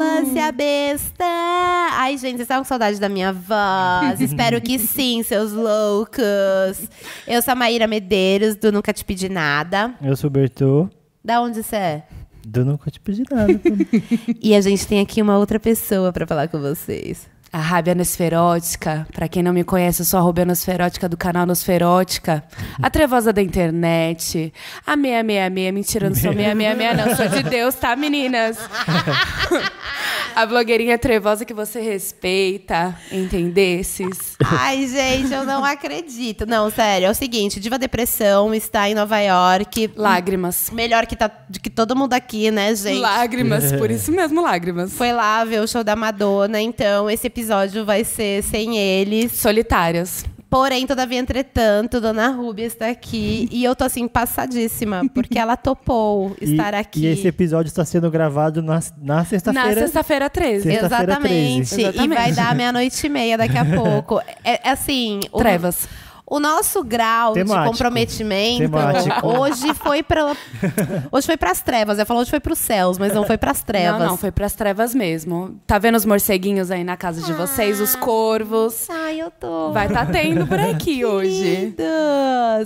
ambulância hum. besta. Ai, gente, vocês estão com saudade da minha voz. Espero que sim, seus loucos. Eu sou a Maíra Medeiros, do Nunca Te Pedi Nada. Eu sou o Bertô. Da onde você é? Do Nunca Te Pedi Nada. e a gente tem aqui uma outra pessoa para falar com vocês a Rábia Nosferótica. Para quem não me conhece, eu sou a Rubia Nosferótica do canal Nosferótica. A Trevosa da Internet. A 666. Mentira, não sou 666, não. Sou de Deus, tá, meninas? a blogueirinha trevosa que você respeita. Entendesses? Ai, gente, eu não acredito. Não, sério. É o seguinte: Diva Depressão está em Nova York. Lágrimas. Melhor que, tá, que todo mundo aqui, né, gente? Lágrimas, por é. isso mesmo, lágrimas. Foi lá ver o show da Madonna. Então, esse episódio episódio vai ser sem eles. Solitárias. Porém, todavia, entretanto, Dona Rubia está aqui e eu tô assim, passadíssima, porque ela topou estar e, aqui. E esse episódio está sendo gravado na, na sexta-feira. Na sexta-feira 13. sexta Exatamente. Exatamente. E vai dar meia-noite e meia daqui a pouco. É, é assim. Trevas. O... O nosso grau Temático. de comprometimento Temático. hoje foi para hoje foi para as trevas. Eu falou hoje foi para os céus, mas não foi para as trevas. Não, não, foi para as trevas mesmo. Tá vendo os morceguinhos aí na casa de ah. vocês, os corvos? Ai, eu tô. Vai tá tendo por aqui Queridas.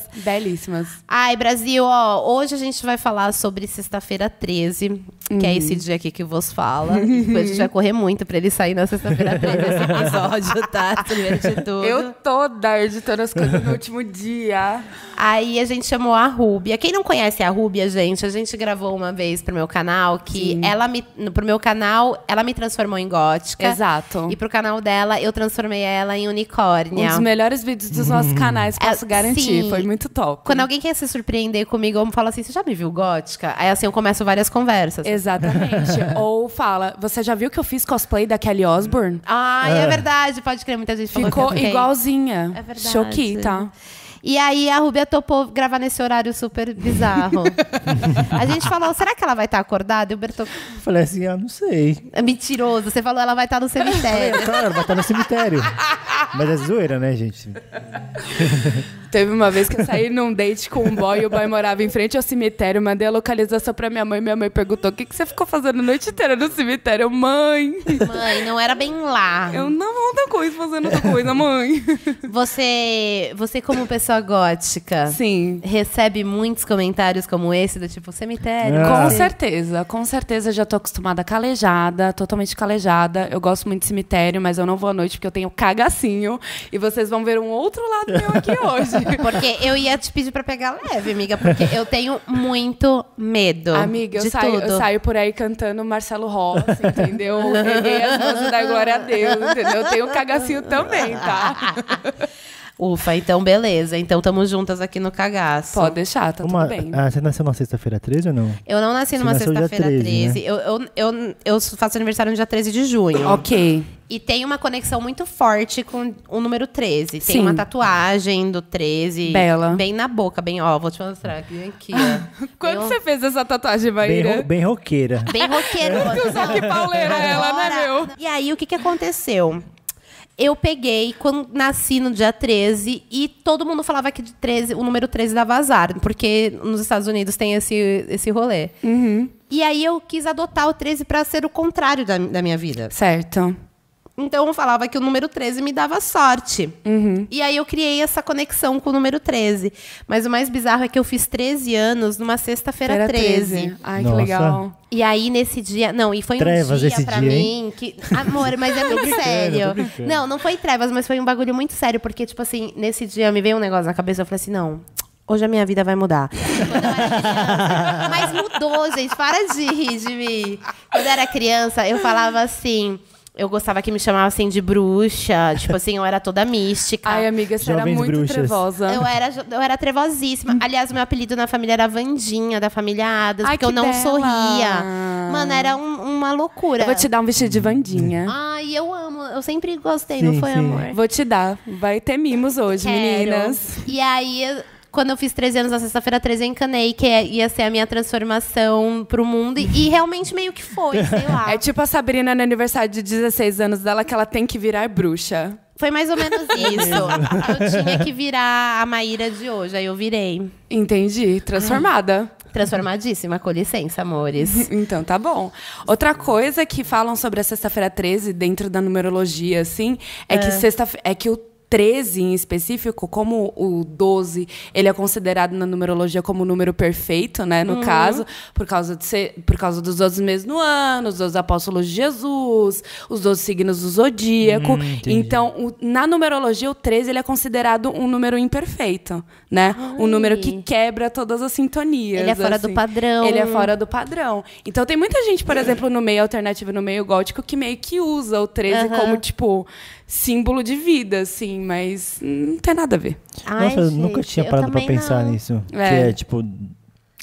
hoje. Belíssimas. Ai, Brasil, ó, hoje a gente vai falar sobre sexta-feira 13, que é uhum. esse dia aqui que vos fala. Depois a gente vai correr muito para ele sair na sexta-feira 13 esse episódio, tá? Primeiro de tudo. Eu tô da de todas as coisas no último dia. Aí a gente chamou a Rúbia. Quem não conhece a Rúbia, gente, a gente gravou uma vez pro meu canal que Sim. ela me. Pro meu canal, ela me transformou em gótica. Exato. E pro canal dela, eu transformei ela em unicórnio. Um dos melhores vídeos dos nossos hum. canais, é, posso é, garantir. Sim. Foi muito top. Quando alguém quer se surpreender comigo, eu falo assim: você já me viu gótica? Aí assim eu começo várias conversas. Exatamente. Ou fala: você já viu que eu fiz cosplay da Kelly Osbourne? Ai, é, é verdade, pode crer, muita gente Ficou igualzinha. É verdade. Choqui. Tá. E aí a Rubia topou gravar nesse horário super bizarro. a gente falou, será que ela vai estar tá acordada? E o Bertô... Eu falei assim, ah, não sei. É mentiroso. Você falou, ela vai estar tá no ah, cemitério. claro, ela vai estar tá no cemitério. Mas é zoeira, né, gente? Teve uma vez que eu saí num date com um boy e o boy morava em frente ao cemitério. Mandei a localização pra minha mãe. Minha mãe perguntou: o que, que você ficou fazendo a noite inteira no cemitério? Mãe! Mãe, não era bem lá. Eu não, outra coisa, fazendo outra coisa, mãe. Você, você como pessoa pessoa gótica Sim. recebe muitos comentários como esse, do tipo, cemitério. É. Com certeza, com certeza já tô acostumada calejada, totalmente calejada. Eu gosto muito de cemitério, mas eu não vou à noite porque eu tenho cagacinho. E vocês vão ver um outro lado meu aqui hoje. Porque eu ia te pedir pra pegar leve, amiga, porque eu tenho muito medo. Amiga, eu, saio, eu saio, por aí cantando Marcelo Rossi, entendeu? Erguei as mãos da glória a Deus, entendeu? Eu tenho cagacinho também, tá? Ufa, então beleza. Então estamos juntas aqui no cagaço. Pode deixar, tá Uma, tudo bem. Ah, você nasceu numa sexta-feira 13 ou não? Eu não nasci você numa sexta-feira 13. 13. Né? Eu, eu, eu, eu faço aniversário no dia 13 de junho. Ok. E tem uma conexão muito forte com o número 13. Tem Sim. uma tatuagem do 13. Bela. Bem na boca, bem, ó, vou te mostrar aqui. aqui ó. Quando bem, você fez essa tatuagem, Maíra? Bem, ro bem roqueira. Bem roqueira. que pauleira ela, né, meu? E aí, o que, que aconteceu? eu peguei quando nasci no dia 13 e todo mundo falava que de 13, o número 13 dava azar, porque nos Estados Unidos tem esse, esse rolê. Uhum. E aí eu quis adotar o 13 para ser o contrário da, da minha vida. Certo. Então eu falava que o número 13 me dava sorte. Uhum. E aí eu criei essa conexão com o número 13. Mas o mais bizarro é que eu fiz 13 anos numa sexta-feira 13. 13. Ai, Nossa. que legal. E aí, nesse dia. Não, e foi trevas um dia pra dia, mim hein? que. Amor, mas é muito sério. Não, não foi trevas, mas foi um bagulho muito sério. Porque, tipo assim, nesse dia me veio um negócio na cabeça, eu falei assim, não, hoje a minha vida vai mudar. Quando eu era criança. Mas mudou, gente. Para de rir de mim. Quando eu era criança, eu falava assim. Eu gostava que me chamavam assim de bruxa. tipo assim, eu era toda mística. Ai, amiga, você Jovens era muito bruxas. trevosa. Eu era, eu era trevosíssima. Hum. Aliás, o meu apelido na família era Vandinha, da família Adas, Ai, porque eu não bela. sorria. Mano, era um, uma loucura. Eu vou te dar um vestido de Vandinha. Ai, eu amo. Eu sempre gostei, sim, não foi, sim. amor? Vou te dar. Vai ter mimos hoje, Quero. meninas. E aí quando eu fiz 13 anos, na sexta-feira 13, eu encanei que é, ia ser a minha transformação pro mundo. E, realmente meio que foi, sei lá. É tipo a Sabrina no aniversário de 16 anos dela, que ela tem que virar bruxa. Foi mais ou menos isso. eu tinha que virar a Maíra de hoje, aí eu virei. Entendi. Transformada. Transformadíssima, com licença, amores. então tá bom. Outra coisa que falam sobre a sexta-feira 13 dentro da numerologia, assim, é que ah. sexta é que o 13 em específico, como o 12, ele é considerado na numerologia como o número perfeito, né? No uhum. caso, por causa, de ser, por causa dos 12 meses no ano, os 12 apóstolos de Jesus, os 12 signos do zodíaco. Hum, então, o, na numerologia, o 13 ele é considerado um número imperfeito, né? Ai. Um número que quebra todas as sintonias. Ele é fora assim. do padrão. Ele é fora do padrão. Então, tem muita gente, por exemplo, no meio alternativo, no meio gótico, que meio que usa o 13 uhum. como, tipo símbolo de vida, assim, mas não tem nada a ver. Ai, Nossa, eu nunca tinha parado pra pensar não. nisso. É. Que é, tipo.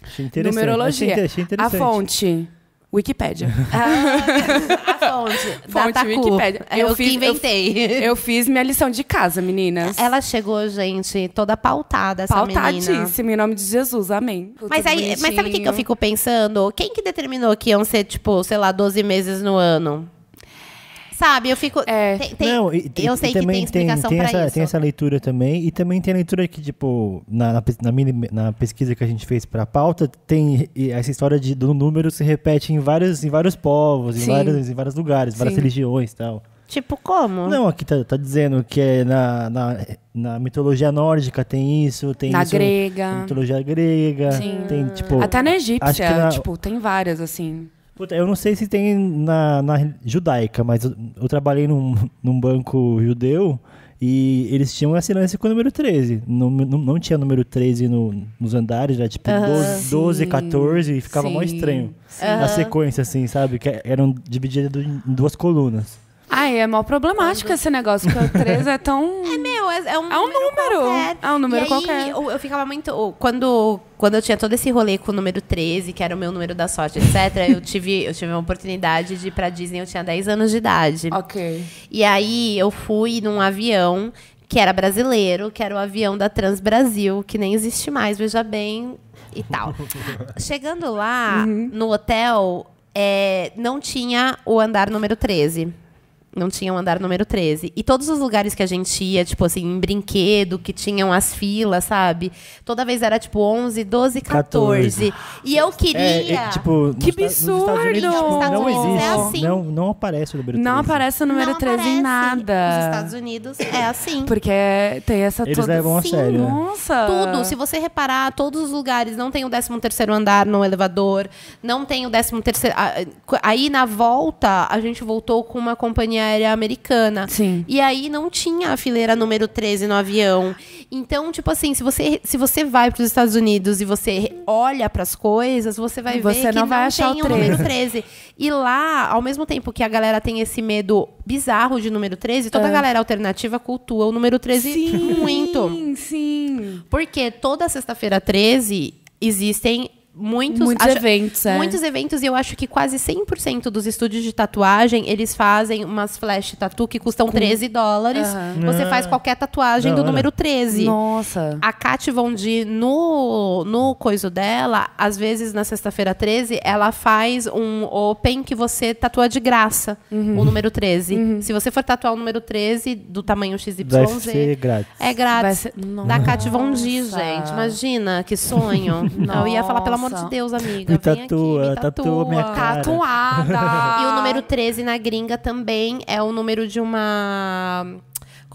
Achei interessante. Numerologia. Achei, achei interessante. A fonte. Wikipedia. Ah, a fonte. Fonte Wikipedia. É eu, eu fiz, inventei. Eu, eu, fiz minha lição de casa, meninas. Ela chegou, gente, toda pautada, essa Pautadíssima, menina. em nome de Jesus, amém. mas, aí, mas sabe o que, que eu fico pensando? Quem que determinou que iam ser, tipo, sei lá, 12 meses no ano? Sabe, eu fico. É. Tem, tem, não, e, eu sei e que tem explicação tem, tem essa, isso. Tem essa leitura também. E também tem a leitura que, tipo, na, na, na, mini, na pesquisa que a gente fez pra pauta, tem essa história de, do número se repete em vários, em vários povos, em, vários, em vários lugares, Sim. várias religiões e tal. Tipo, como? Não, aqui tá, tá dizendo que é na, na, na, mitologia nórdica tem isso, tem na isso. grega. Na mitologia grega. Sim. Tem, tipo. Até na egípcia, na, tipo, tem várias, assim. Puta, eu não sei se tem na, na judaica, mas eu, eu trabalhei num, num banco judeu e eles tinham esse lance com o número 13. Não, não, não tinha número 13 no, nos andares, era tipo uh -huh. 12, 12, 14 e ficava Sim. mó estranho. Sim. Na sequência, assim, sabe? Que eram divididos em duas colunas. Ah, é mal problemático Quando... Uhum. esse negócio, porque o 3 é tão. É meu, é, é um é um número. número. É um número aí, qualquer. Eu, eu ficava muito. Quando, quando eu tinha todo esse rolê com o número 13, que era o meu número da sorte, etc., eu tive, eu tive uma oportunidade de ir pra Disney, eu tinha 10 anos de idade. Ok. E aí eu fui num avião que era brasileiro, que era o avião da Trans Brasil, que nem existe mais, veja bem, e tal. Chegando lá, uhum. no hotel, é, não tinha o andar número 13. Não tinha o andar número 13. E todos os lugares que a gente ia, tipo assim, em brinquedo, que tinham as filas, sabe? Toda vez era tipo 11, 12, 14. 14. E eu queria. É, é, tipo, que absurdo! Unidos, tipo, não existe. É assim. não, não aparece o número 13. Não aparece o número não 13 em nada. Nos Estados Unidos é assim. Porque tem essa Eles toda... levam a Sim, sério. Né? Nossa! Tudo. Se você reparar, todos os lugares não tem o 13 andar no elevador, não tem o 13 Aí na volta, a gente voltou com uma companhia aérea americana. Sim. E aí não tinha a fileira número 13 no avião. Então, tipo assim, se você, se você vai para os Estados Unidos e você olha para as coisas, você vai você ver não que vai não achar tem o 13. número 13. E lá, ao mesmo tempo que a galera tem esse medo bizarro de número 13, toda é. a galera alternativa cultua o número 13 sim, muito. Sim, sim. Porque toda sexta-feira 13 existem muitos, muitos acho, eventos. É. Muitos eventos, e eu acho que quase 100% dos estúdios de tatuagem, eles fazem umas flash tatu que custam Com... 13 dólares. Uhum. Você ah, faz qualquer tatuagem do número 13. Nossa. A Kat Von D, no, no coiso dela, às vezes na sexta-feira 13, ela faz um open que você tatua de graça uhum. o número 13. Uhum. Se você for tatuar o número 13 do tamanho XYZ. Vai ser grátis. É grátis. Ser... Da Kat Von D, gente. Imagina, que sonho. Não, eu ia falar, pelo amor amor de Deus, amiga. Me vem tatua, aqui, me tatua, tatua minha cara. Tatuada. e o número 13 na gringa também é o número de uma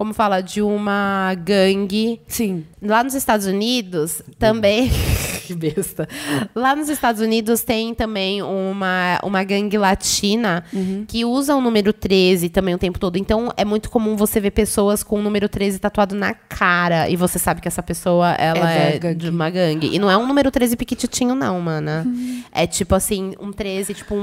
como fala, de uma gangue. Sim. Lá nos Estados Unidos também. que besta. Lá nos Estados Unidos tem também uma, uma gangue latina uhum. que usa o número 13 também o tempo todo. Então é muito comum você ver pessoas com o número 13 tatuado na cara e você sabe que essa pessoa ela é, é de uma gangue. E não é um número 13 piquititinho, não, mana. Uhum. É tipo assim, um 13, tipo um,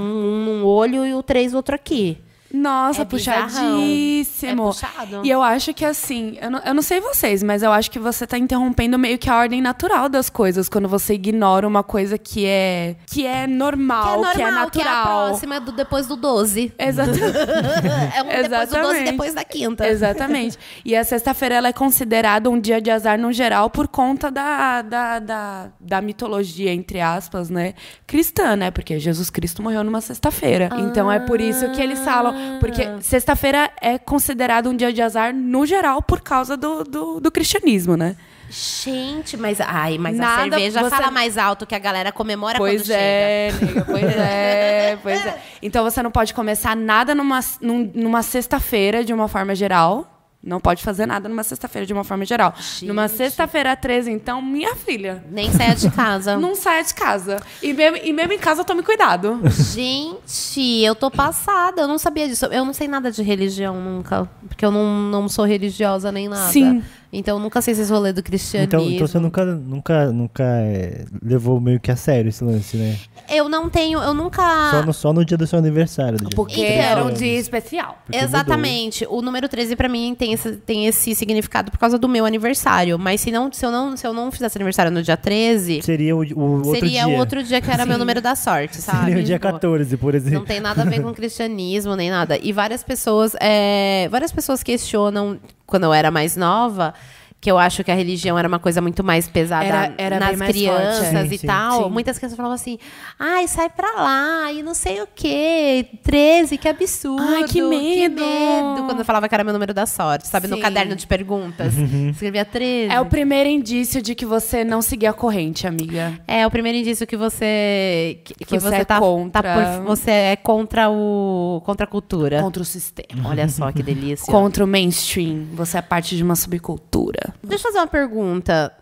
um, olho e o 3 outro aqui. Nossa, é puxadíssimo. É puxado. E eu acho que assim, eu não, eu não sei vocês, mas eu acho que você tá interrompendo meio que a ordem natural das coisas quando você ignora uma coisa que é que é normal, que é, é normal, que é natural. Que é a próxima do depois do 12. Exatamente. é um Exatamente. depois do 12 depois da quinta. Exatamente. E a sexta-feira ela é considerada um dia de azar no geral por conta da, da, da, da mitologia, entre aspas, né? Cristã, né? Porque Jesus Cristo morreu numa sexta-feira. Ah. Então é por isso que eles falam porque ah. sexta-feira é considerado um dia de azar no geral por causa do, do, do cristianismo, né? Gente, mas ai, mas Nada, a cerveja você... fala mais alto que a galera comemora pois quando é, chega. Nega, pois é, pois é. Então você não pode começar nada numa, numa sexta-feira de uma forma geral não pode fazer nada numa sexta-feira de uma forma geral. Gente. Numa sexta-feira 13, então, minha filha. Nem saia de casa. Não saia de casa. E mesmo, e mesmo em casa, tome cuidado. Gente, eu tô passada. Eu não sabia disso. Eu não sei nada de religião nunca. Porque eu não, não sou religiosa nem nada. Sim. Então nunca sei se esse rolê do cristianismo. Então, então você nunca, nunca, nunca é, levou meio que a sério esse lance, né? Eu não tenho, eu nunca. Só no, só no dia do seu aniversário. Do Porque era um né? dia especial. Porque Exatamente. Mudou. O número 13 para mim tem esse, tem esse significado por causa do meu aniversário. Mas se, não, se, eu, não, se eu não fizesse aniversário no dia 13. Seria o, o outro seria dia. Seria o outro dia que era Sim. meu número da sorte, sabe? Seria o dia 14, por exemplo. Não tem nada a ver com cristianismo nem nada. E várias pessoas, é, várias pessoas questionam quando eu era mais nova, que eu acho que a religião era uma coisa muito mais pesada era, era nas crianças forte, é. e sim, tal. Sim. Muitas crianças falavam assim: ai, sai pra lá, e não sei o quê, 13, que absurdo. Ai, que medo. Que medo. Quando eu falava que era meu número da sorte, sabe? Sim. No caderno de perguntas, uhum. escrevia 13. É o primeiro indício de que você não seguia a corrente, amiga. É, é o primeiro indício que você. que, que você, você é tá, tá contra. Tá por, você é contra, o, contra a cultura. Contra o sistema. Olha só que delícia. Contra o mainstream. Você é parte de uma subcultura. Deixa eu fazer uma pergunta.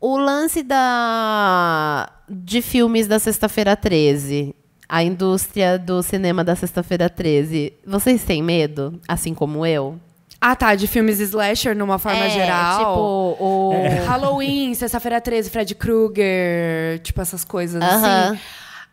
O lance da de filmes da Sexta-feira 13, a indústria do cinema da Sexta-feira 13, vocês têm medo, assim como eu? Ah, tá, de filmes slasher numa forma é, geral. Tipo, o é. Halloween, Sexta-feira 13, Fred Krueger, tipo essas coisas uh -huh. assim.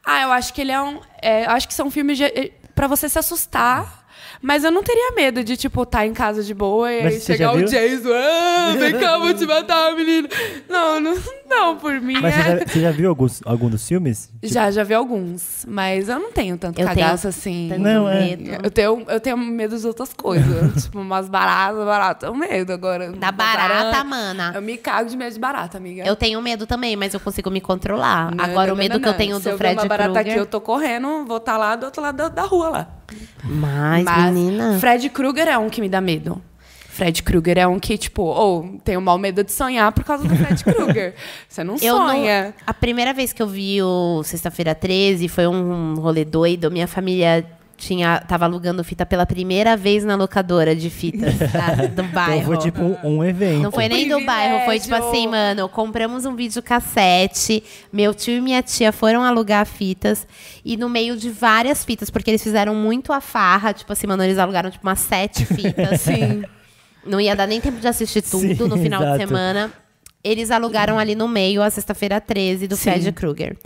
Ah, eu acho que ele é um, é, eu acho que são filmes de, para você se assustar mas eu não teria medo de, tipo, estar tá em casa de boa e aí chegar o Jason, ah, vem cá, vou te matar, menino. Não, não, não por mim. Mas é... você, já, você já viu alguns, algum dos filmes? Tipo... Já, já vi alguns. Mas eu não tenho tanto eu cagaço tenho, assim. não, é. medo. é. Eu tenho, eu tenho medo de outras coisas. tipo, umas baratas, baratas. Eu medo agora. Da barata, barata, mana. Eu me cago de medo de barata, amiga. Eu tenho medo também, mas eu consigo me controlar. Não, agora, não, o medo não, que eu tenho Se do eu Fred Krueger... Se eu uma barata Kruger... aqui, eu tô correndo, vou estar tá lá do outro lado da, da rua, lá. Mas, Mas menina. Fred Krueger é um que me dá medo. Fred Krueger é um que, tipo, ou oh, tenho mal medo de sonhar por causa do Fred Krueger. Você não eu sonha. Não, a primeira vez que eu vi o Sexta-feira 13 foi um rolê doido. Minha família tinha tava alugando fita pela primeira vez na locadora de fitas tá? do bairro. Então foi tipo um, evento. Não foi um nem privilégio. do bairro, foi tipo assim, mano, compramos um videocassete, meu tio e minha tia foram alugar fitas e no meio de várias fitas, porque eles fizeram muito a farra, tipo assim, mano, eles alugaram tipo umas sete fitas. Sim. Não ia dar nem tempo de assistir tudo Sim, no final exato. de semana. Eles alugaram ali no meio a sexta-feira 13 do Fred Krueger.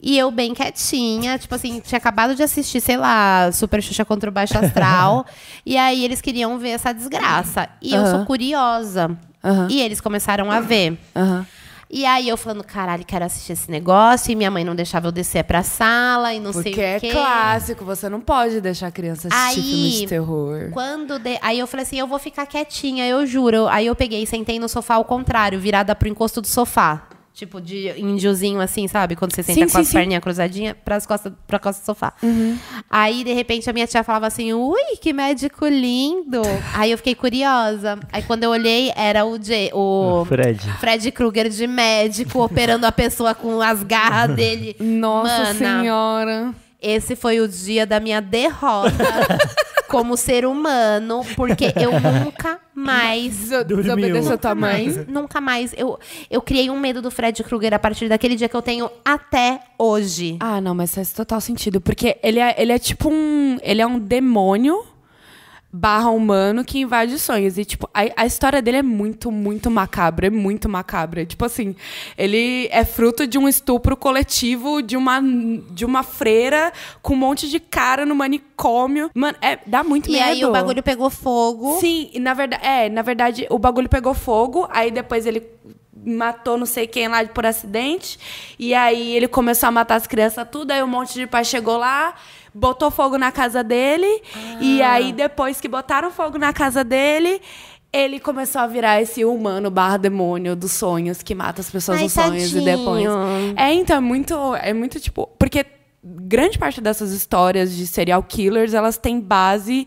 E eu bem quietinha, tipo assim, tinha acabado de assistir, sei lá, Super Xuxa contra o Baixo Astral. e aí eles queriam ver essa desgraça. E uhum. eu sou curiosa. Uhum. E eles começaram a ver. Uhum. E aí eu falando, caralho, quero assistir esse negócio. E minha mãe não deixava eu descer pra sala e não Porque sei o é quê. Porque é clássico, você não pode deixar a criança assistir aí, filme de terror. Quando de... Aí eu falei assim, eu vou ficar quietinha, eu juro. Aí eu peguei, sentei no sofá ao contrário, virada pro encosto do sofá. Tipo, de índiozinho assim, sabe? Quando você senta sim, com as perninhas cruzadinhas pras costas, costa do sofá. Uhum. Aí, de repente, a minha tia falava assim: ui, que médico lindo. Aí eu fiquei curiosa. Aí quando eu olhei, era o, J, o, ah, o Fred. Fred Krueger de médico operando a pessoa com as garras dele. Nossa Mana, Senhora. Esse foi o dia da minha derrota. como ser humano, porque eu nunca mais desobedeci a tua mãe. nunca mais. Eu, eu criei um medo do Fred Krueger a partir daquele dia que eu tenho até hoje. Ah, não, mas faz total sentido. Porque ele é, ele é tipo um. Ele é um demônio barra humano que invade sonhos. E, tipo, a, a, história dele é muito, muito macabra. É muito macabra. Tipo assim, ele é fruto de um estupro coletivo de uma, de uma freira com um monte de cara no manicômio. Mano, é, dá muito e medo. E aí o bagulho pegou fogo. Sim, na verdade, é, na verdade, o bagulho pegou fogo, aí depois ele matou não sei quem lá por acidente. E aí ele começou a matar as crianças tudo, aí um monte de pai chegou lá, botou fogo na casa dele. Ah. E aí, depois que botaram fogo na casa dele, ele começou a virar esse humano barra demônio dos sonhos que mata as pessoas dos nos sonhos e depois. É, então, é muito. É muito tipo. Porque grande parte dessas histórias de serial killers, elas têm base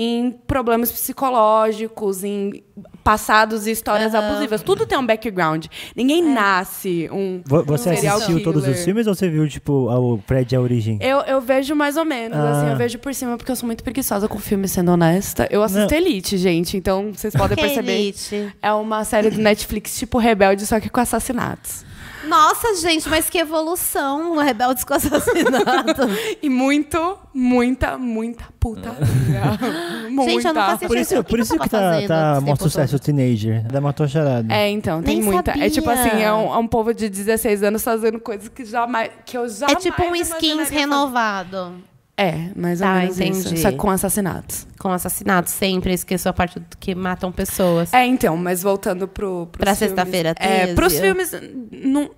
em problemas psicológicos, em passados e histórias uhum. abusivas. Tudo tem um background. Ninguém é. nasce um. Você um assistiu killer. todos os filmes ou você viu, tipo, o prédio a origem? Eu, eu vejo mais ou menos, ah. assim, eu ah. vejo por cima, porque eu sou muito preguiçosa com filmes, sendo honesta. Eu assisto Não. Elite, gente, então vocês podem perceber. Elite. É uma série do Netflix tipo Rebelde, só que com assassinatos. Nossa, gente, mas que evolução! O Rebeldes com assassinato. e muito, muita, muita puta. muita. É. Gente, eu não faço Por isso, por isso que, que, tá, tá assim, mó sucesso o Teenager. Da né? Matou Charada. É, então, tem Nem muita. Sabia. É tipo assim, é um, é um, povo de 16 anos fazendo coisas que jamais. Que eu é jamais. É tipo um skins renovado. É, mais tá, menos entendi. isso. Só com assassinatos. Com assassinatos, sempre. esqueço é a parte do que matam pessoas. É, então, mas voltando pro, pros pra sexta-feira 13. É, pros filmes, não,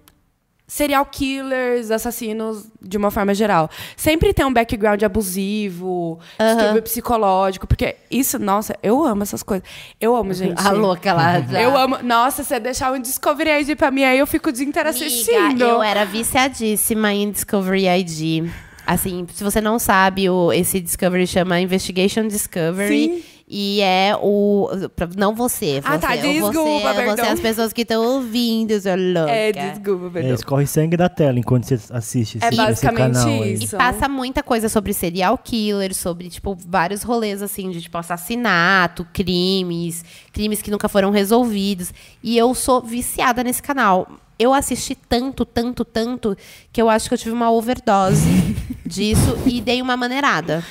serial killers, assassinos de uma forma geral. Sempre tem um background abusivo, uhum. distúrbio psicológico, porque isso, nossa, eu amo essas coisas. Eu amo, uhum. gente. A louca lá. Já. Eu amo. Nossa, você deixar um Discovery ID pra mim, aí eu fico o dia inteiro assistindo. eu era viciadíssima em Discovery ID. Assim, se você não sabe, o, esse Discovery chama Investigation Discovery. Sim. E é o. Não você. Ah, tá. É desculpa, é você, você, as pessoas que estão ouvindo, seu louco. É, desculpa, é, perdão. É, escorre sangue da tela enquanto você assiste esse, é basicamente esse canal. Isso. E passa muita coisa sobre serial killer, sobre, tipo, vários rolês, assim, de, tipo, assassinato, crimes, crimes que nunca foram resolvidos. E eu sou viciada nesse canal eu assisti tanto, tanto, tanto, que eu acho que eu tive uma overdose disso e dei uma maneirada.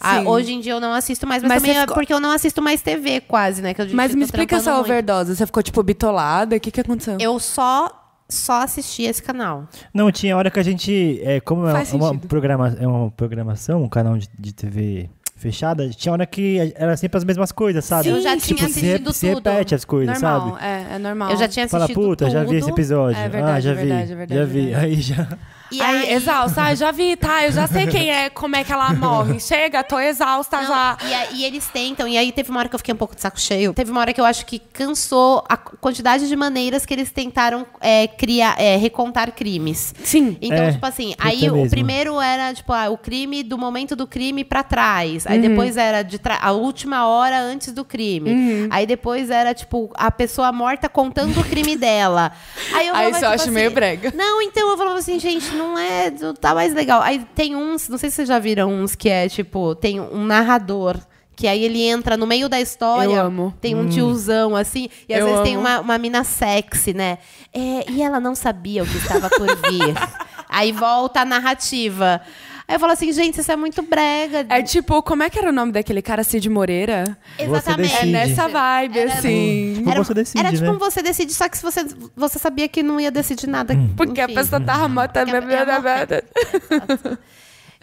Ah, hoje em dia eu não assisto mais, mas, mas também é ficou... é porque eu não assisto mais TV quase, né? mas me explica essa muito. overdose. Você ficou, tipo, bitolada? O que, que aconteceu? Eu só só assistia esse canal. Não, tinha hora que a gente. É, como é uma, programa, é uma programação, um canal de, de TV fechada, tinha hora que era sempre as mesmas coisas, sabe? Sim, eu já tipo, tinha assistido se, tudo. Se repete as coisas, normal, sabe? É, é normal. Eu já tinha assistido Fala, puta, tudo. já vi esse episódio. É verdade, ah, já é verdade, é vi, é verdade, já verdade. vi. Aí já... E aí, aí, exausta, ah, já vi, tá? Eu já sei quem é, como é que ela morre. Chega, tô exausta Não, já. E, e, eles tentam, e aí teve uma hora que eu fiquei um pouco de saco cheio. Teve uma hora que eu acho que cansou a quantidade de maneiras que eles tentaram é, criar, é, recontar crimes. Sim. Então, é, tipo assim, aí o primeiro era, tipo, ah, o crime do momento do crime pra trás. Aí uhum. depois era de a última hora antes do crime. Uhum. Aí depois era, tipo, a pessoa morta contando o crime dela. Aí eu falava, Aí isso tipo, eu acho assim, meio brega. Não, então eu falava assim, gente não é, não tá mais legal. Aí tem uns, não sei se vocês já viram uns que é tipo, tem um narrador. Que aí ele entra no meio da história. Eu amo. Tem um hum. tiozão, assim. E às Eu vezes amo. tem uma, uma mina sexy, né? É, e ela não sabia o que estava por vir. aí volta a narrativa. Aí eu falo assim, gente, isso é muito brega. É tipo, como é que era o nome daquele cara, Cid Moreira? Exatamente. É nessa tipo, vibe, era, assim. Tipo, era, você decide, era tipo né? um você decide, só que se você, você sabia que não ia decidir nada. Hum. Porque enfim. a pessoa tava morta. Porque a, é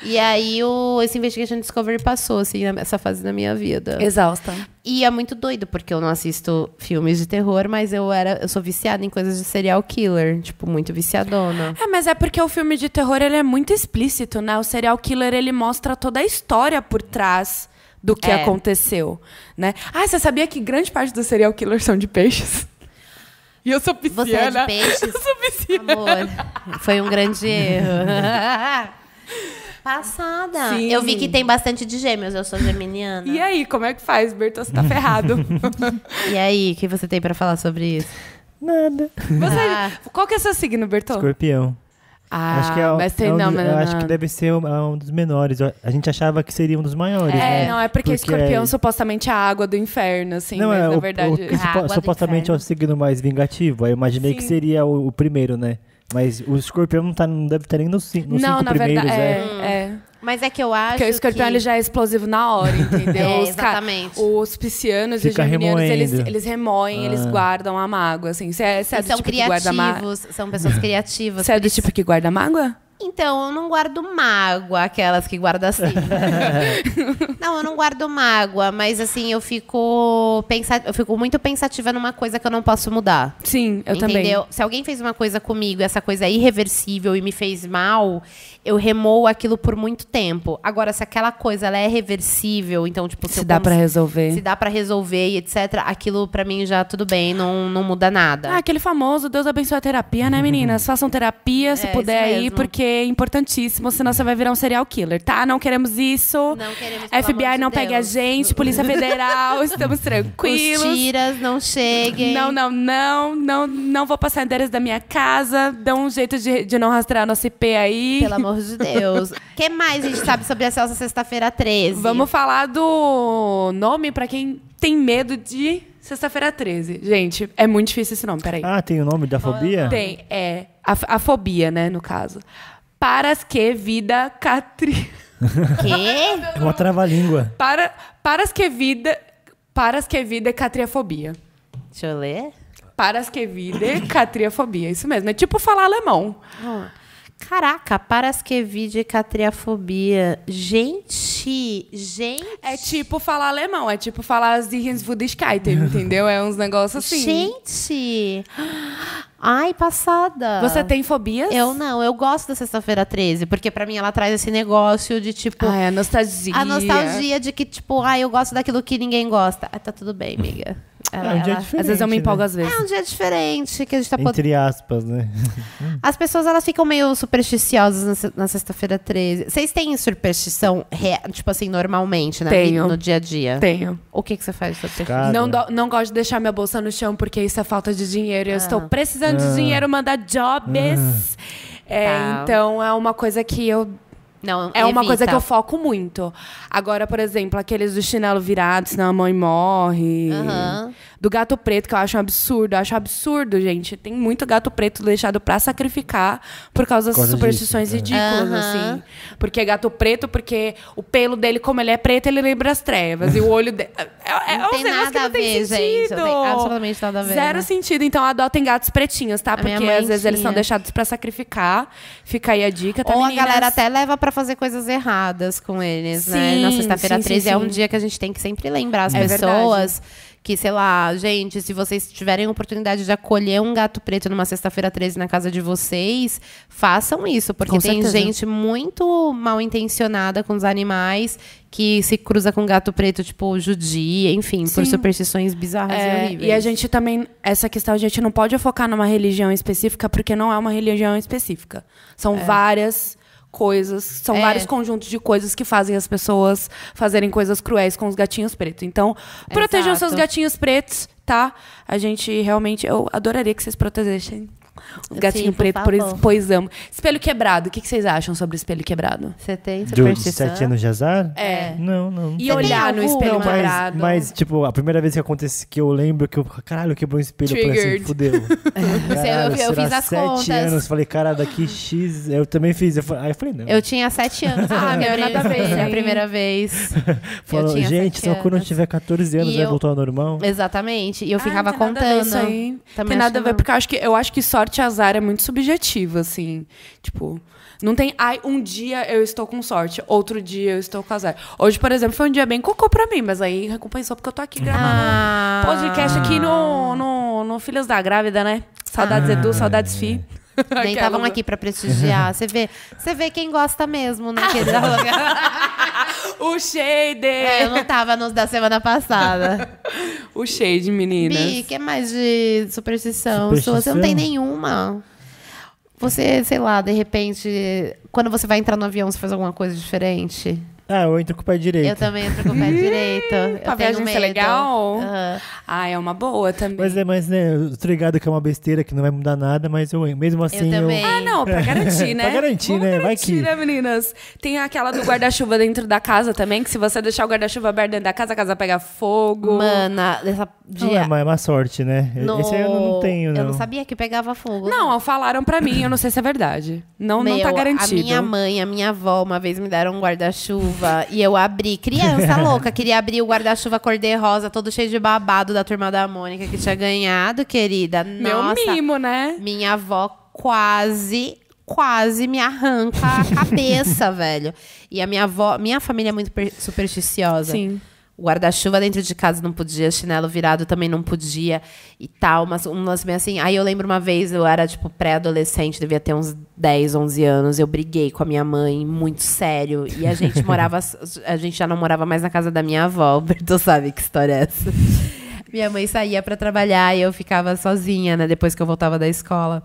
e aí o, esse Investigation Discovery passou, assim, essa fase da minha vida. Exausta. E é muito doido, porque eu não assisto filmes de terror, mas eu era. Eu sou viciada em coisas de serial killer, tipo, muito viciadona. É, mas é porque o filme de terror ele é muito explícito, né? O serial killer ele mostra toda a história por trás do que é. aconteceu, né? Ah, você sabia que grande parte dos serial killers são de peixes? E eu sou pisciana. Você é de peixes? Eu sou pisciana. Amor, foi um grande erro. Passada. Sim. Eu vi que tem bastante de gêmeos, eu sou geminiana. E aí, como é que faz, Bertô? Você tá ferrado. e aí, o que você tem para falar sobre isso? Nada. Você, ah. É- qual que é seu signo, Bertô? Escorpião. Ah, acho que é, mas tem, é um, não, mas eu não. acho que deve ser um, é um, dos menores. A gente achava que seria um dos maiores. É, né? não, é porque, porque escorpião é... supostamente é a água do inferno, assim, não, mas é, na verdade. O, o, é supo, supostamente é o signo mais vingativo. Aí eu imaginei Sim. que seria o, o primeiro, né? Mas o escorpião não, tá, não deve estar tá nem nos no cinco não, na primeiros, verdade, é. Né? é. é. Mas é que eu acho Porque o escorpião que... ele já é explosivo na hora, entendeu? é, exatamente. Os, os piscianos Fica e os geminianos, eles, eles remoem, ah. eles guardam a mágoa assim. é, é são tipo criativos, são pessoas criativas. Você é do tipo que guarda mágoa? Então, eu não guardo mágoa, aquelas que guardam assim. não, eu não guardo mágoa, mas assim, eu fico eu fico muito pensativa numa coisa que eu não posso mudar. Sim, eu entendeu? também. Se alguém fez uma coisa comigo, essa coisa é irreversível e me fez mal, eu remoo aquilo por muito tempo. Agora, se aquela coisa ela é reversível, então, tipo, se, se dá para resolver. Se dá para resolver e etc., aquilo para mim já tudo bem, não, não muda nada. Ah, aquele famoso Deus abençoe a terapia, né, meninas? Uhum. Façam terapia se é, puder aí, porque é importantíssimo, senão você vai virar um serial killer, tá? Não queremos isso. Não queremos FBI não de pegue a gente, Polícia Federal, estamos tranquilos. Os tiras, não cheguem. Não, não, não, não, não vou passar endereços da minha casa. Dão um jeito de, de não rastrear nosso IP aí. Pelo amor amor de Deus. O que mais a gente sabe sobre a Celsa Sexta-feira 13? Vamos falar do nome para quem tem medo de Sexta-feira 13. Gente, é muito difícil esse nome, peraí. Ah, tem o nome da fobia? Tem, é. A, a fobia, né, no caso. Paras que vida catri... Que? É uma trava-língua. Para, paras que vida... Paras que vida é catriafobia. Deixa eu ler. Paras que vida é catriafobia. Isso mesmo. É tipo falar alemão. Hum. Caraca, parasquevídeo catriafobia. Gente, gente. É tipo falar alemão, é tipo falar Zirrenswudigkeiten, entendeu? É uns negócios assim. Gente! Ai, passada. Você tem fobias? Eu não, eu gosto da sexta-feira 13, porque para mim ela traz esse negócio de tipo. Ai, a nostalgia. A nostalgia de que, tipo, ai, eu gosto daquilo que ninguém gosta. Ah, tá tudo bem, amiga. Ela, é um dia ela, diferente, às vezes eu me empolgo né? às vezes. É um dia diferente que a gente tá Entre pod... aspas, né? As pessoas elas ficam meio supersticiosas na sexta-feira 13. Vocês têm superstição, tipo assim, normalmente, né? Tenho. No dia a dia? Tenho. O que, que você faz de superstição? Não, do, não gosto de deixar minha bolsa no chão porque isso é falta de dinheiro. Eu estou ah. precisando ah. de dinheiro, mandar jobs. Ah. É, tá. então é uma coisa que eu não, é evita. uma coisa que eu foco muito. Agora, por exemplo, aqueles do chinelo virado, senão a mãe morre. Uhum. Do gato preto, que eu acho um absurdo. Eu acho absurdo, gente. Tem muito gato preto deixado pra sacrificar por causa das superstições disso, é. ridículas, uhum. assim. Porque é gato preto, porque o pelo dele, como ele é preto, ele lembra as trevas. e o olho dele. É, é, é não um tem negócio que não tem ver, sentido. Gente, tem absolutamente nada a ver. Zero né? sentido. Então adotem gatos pretinhos, tá? porque às vezes tinha. eles são deixados pra sacrificar. Fica aí a dica, tá? Ou então, meninas? a galera até leva pra fazer coisas erradas com eles, sim, né? Na sexta-feira 13 é um dia que a gente tem que sempre lembrar as é pessoas. Verdade. Que, sei lá, gente, se vocês tiverem oportunidade de acolher um gato preto numa sexta-feira 13 na casa de vocês, façam isso, porque com tem certeza. gente muito mal intencionada com os animais que se cruza com gato preto, tipo judia, enfim, Sim. por superstições bizarras é, e horríveis. E a gente também, essa questão, a gente não pode focar numa religião específica, porque não é uma religião específica. São é. várias coisas, são é. vários conjuntos de coisas que fazem as pessoas fazerem coisas cruéis com os gatinhos pretos. Então, protejam Exato. seus gatinhos pretos, tá? A gente realmente eu adoraria que vocês protegessem o gatinho Sim, preto, por pois amo. Espelho quebrado, o que, vocês acham sobre espelho quebrado? Você tem de sete anos de azar? É. Não, não. E Você olhar no espelho mas, quebrado. mas, tipo, a primeira vez que acontece que eu lembro que eu, caralho, quebrou um espelho, eu falei assim, fudeu. Caralho, eu- eu será fiz as sete contas. anos, falei, caralho, daqui X, eu também fiz. Eu aí eu falei, não. Eu tinha sete anos. Ah, meu, nada a ver. É a primeira vez. Falou, tinha gente, só quando eu tiver 14 anos vai voltar ao normal. Exatamente. E eu ah, ficava contando. Também Tem nada a ver, porque eu acho que sorte sorte e azar é muito subjetivo, assim. Tipo, não tem, ai, um dia eu estou com sorte, outro dia eu estou com azar. Hoje, por exemplo, foi um dia bem cocô pra mim, mas aí recompensou porque eu tô aqui ah. gravando ah. podcast aqui no, no, no da Grávida, né? Saudades ah. Edu, saudades Fi. Nem estavam aqui para prestigiar. Você vê, você vê quem gosta mesmo, né, o shade! É, eu não tava nos da semana passada. o shade, meninas. Bi, que é mais de superstição? superstição? Você não tem nenhuma. Você, sei lá, de repente, quando você vai entrar no avião, você faz alguma coisa diferente? Ah, eu entro com o pé direito. Eu também entro com o pé direito. Eu pra tenho medo. legal? Uhum. Ah, é uma boa também. Mas é, mas né, eu tô ligado que é uma besteira que não vai mudar nada, mas eu mesmo assim. Eu também. Eu... Ah, não, pra garantir, né? pra garantir, Vamos né? Garantir, vai que. né, meninas? Tem aquela do guarda-chuva dentro da casa também, que se você deixar o guarda-chuva aberto dentro da casa, a casa pega fogo. Mana, essa dia. Não, é, mas é uma sorte, né? No... Esse aí eu não tenho, não. Eu não sabia que pegava fogo. Não, falaram pra mim, eu não sei se é verdade. Não, Meu, não tá garantido. A minha mãe, a minha avó, uma vez me deram um guarda-chuva guarda-chuva e eu abri. Criança louca, queria abrir o guarda-chuva cor-de-rosa, todo cheio de babado da turma da Mônica que tinha ganhado, querida. Nossa, Meu mimo, né? Minha avó quase quase me arranca a cabeça, velho. E a minha avó, minha família é muito supersticiosa. Sim guarda-chuva dentro de casa não podia, chinelo virado também não podia e tal, mas um lance bem assim. Aí eu lembro uma vez, eu era tipo pré-adolescente, devia ter uns 10, 11 anos, eu briguei com a minha mãe, muito sério, e a gente morava, a gente já não morava mais na casa da minha avó, tu sabe que história é essa. Minha mãe saía para trabalhar e eu ficava sozinha, né, depois que eu voltava da escola.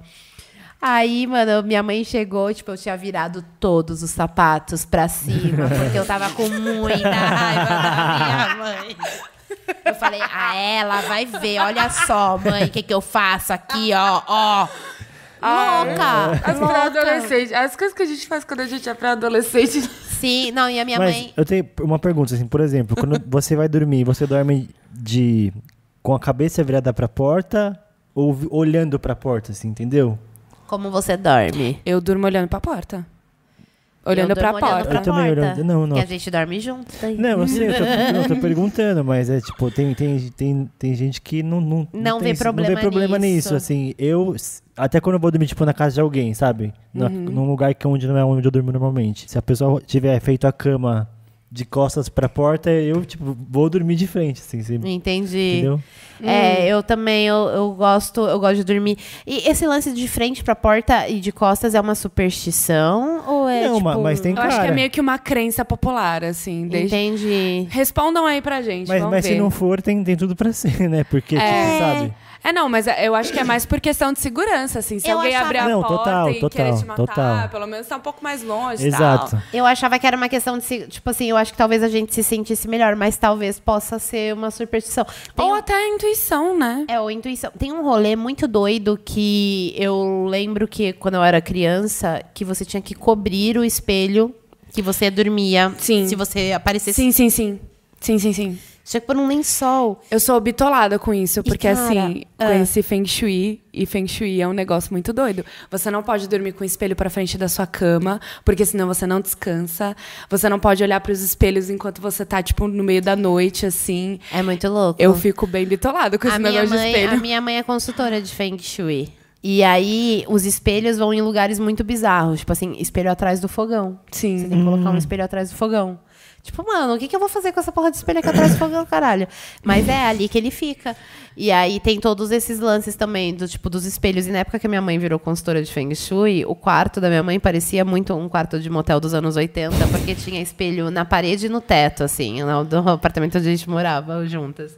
Aí, mano, minha mãe chegou, tipo, eu tinha virado todos os sapatos pra cima, porque eu tava com muita raiva da minha mãe. Eu falei, ah, ela vai ver, olha só, mãe, o que, que eu faço aqui, ó, ó. Louca! É. As As coisas que a gente faz quando a gente é pra adolescente Sim, não, e a minha Mas mãe. Eu tenho uma pergunta, assim, por exemplo, quando você vai dormir, você dorme de. com a cabeça virada pra porta ou olhando pra porta, assim, entendeu? Como você dorme? Eu durmo olhando pra porta. Olhando pra olhando porta. Pra eu também olhando. Não, não. Que a gente dorme junto. Daí. Não, assim, eu tô, eu tô perguntando, mas é tipo, tem, tem, tem, tem gente que não. Não, não, não tem, vê problema, não vê problema nisso. nisso. Assim, eu. Até quando eu vou dormir, tipo, na casa de alguém, sabe? Uhum. num lugar que onde não é onde eu durmo normalmente. Se a pessoa tiver feito a cama de costas pra porta, eu, tipo, vou dormir de frente, assim. Sempre. Entendi. Entendeu? É, hum. eu também, eu, eu gosto, eu gosto de dormir. E esse lance de frente pra porta e de costas é uma superstição? Ou é, Não, tipo, mas tem cara. Eu acho que é meio que uma crença popular, assim. Desde... Entendi. Respondam aí pra gente, Mas, mas se não for, tem, tem tudo pra ser, né? Porque, tipo, é... tipo, sabe... É, não, mas é, eu acho que é mais por questão de segurança, assim. Se eu alguém achava... abrir a não, porta total, e total, querer te matar, total. pelo menos tá um pouco mais longe. Exato. Tal. Eu achava que era uma questão de. Tipo assim, eu acho que talvez a gente se sentisse melhor, mas talvez possa ser uma superstição. Tem ou um... até a intuição, né? É, ou intuição. Tem um rolê muito doido que eu lembro que quando eu era criança, que você tinha que cobrir o espelho que você dormia. Sim. Se você aparecesse. Sim, sim, sim. Sim, sim, sim tinha que pôr um lençol. Eu sou bitolada com isso, porque cara, assim, ah. com conheci Feng Shui e Feng Shui é um negócio muito doido. Você não pode dormir com o espelho para frente da sua cama, porque senão você não descansa. Você não pode olhar para os espelhos enquanto você tá tipo no meio da noite assim. É muito louco. Eu fico bem bitolada com a esse negócio mãe, de espelho. A minha mãe é consultora de Feng Shui. E aí, os espelhos vão em lugares muito bizarros. Tipo assim, espelho atrás do fogão. Sim. Você tem que colocar um hum. espelho atrás do fogão. Tipo, mano, o que, que eu vou fazer com essa porra de espelho aqui atrás fogando, caralho? Mas é ali que ele fica. E aí tem todos esses lances também, do tipo, dos espelhos. E na época que minha mãe virou consultora de Feng Shui, o quarto da minha mãe parecia muito um quarto de motel dos anos 80, porque tinha espelho na parede e no teto, assim, no apartamento onde a gente morava juntas.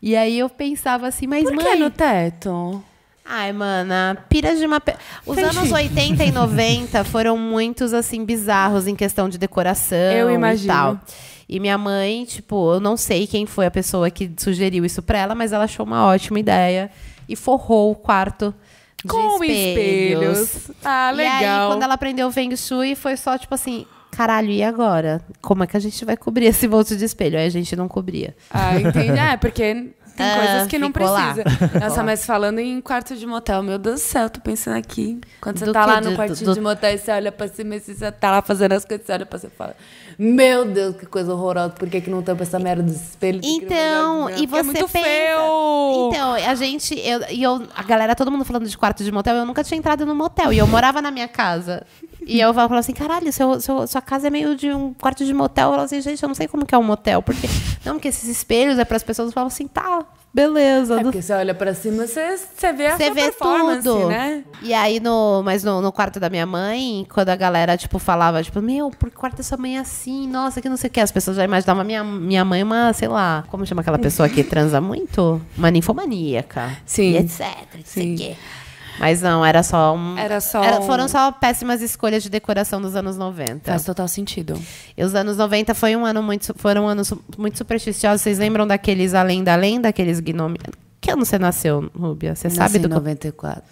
E aí eu pensava assim, mas Por mãe. Que no teto? Ai, mana, piras de uma. Pe... Os anos 80 e 90 foram muitos, assim, bizarros em questão de decoração Eu imagino. e tal. E minha mãe, tipo, eu não sei quem foi a pessoa que sugeriu isso pra ela, mas ela achou uma ótima ideia e forrou o quarto de Com espelhos. espelhos. Ah, legal. E aí, quando ela aprendeu o Feng Shui, foi só tipo assim. Caralho, e agora? Como é que a gente vai cobrir esse bolso de espelho? Aí a gente não cobria. Ah, entendi. é, porque tem ah, coisas que não precisa. Lá. Nossa, mas falando em quarto de motel, meu Deus do céu, tô pensando aqui. Quando você do tá que? lá no quartinho de motel e você olha pra cima e você tá lá fazendo as coisas, você olha pra cima e fala: Meu Deus, que coisa horrorosa, por que, que não tampa essa merda dos espelhos? Então, e é você é muito pensa... feio. Então, a gente, eu, e eu, a galera, todo mundo falando de quarto de motel, eu nunca tinha entrado no motel e eu morava na minha casa. E eu falo assim, caralho, seu, seu, sua casa é meio de um quarto de motel. Eu falo assim, gente, eu não sei como que é um motel. Porque, não, porque esses espelhos é para as pessoas falam assim, tá, beleza. É porque você olha para cima, você, você vê a você vê tudo. né? E aí, no, mas no, no, quarto da minha mãe, quando a galera, tipo, falava, tipo, meu, por que o quarto da sua mãe é assim? Nossa, que não sei o que. As pessoas já imaginavam minha, minha mãe uma, sei lá, como chama aquela pessoa que transa muito? Uma ninfomaníaca. Sim. E etc, não sei o quê. Mas não, era só um. Era só. Era, foram um... só péssimas escolhas de decoração dos anos 90. Faz total sentido. E os anos 90 foi um ano muito, foram anos muito supersticiosos. Vocês lembram daqueles Além da Lenda, aqueles gnomes. Que ano você nasceu, Rubia? Você Nasci sabe do. 94.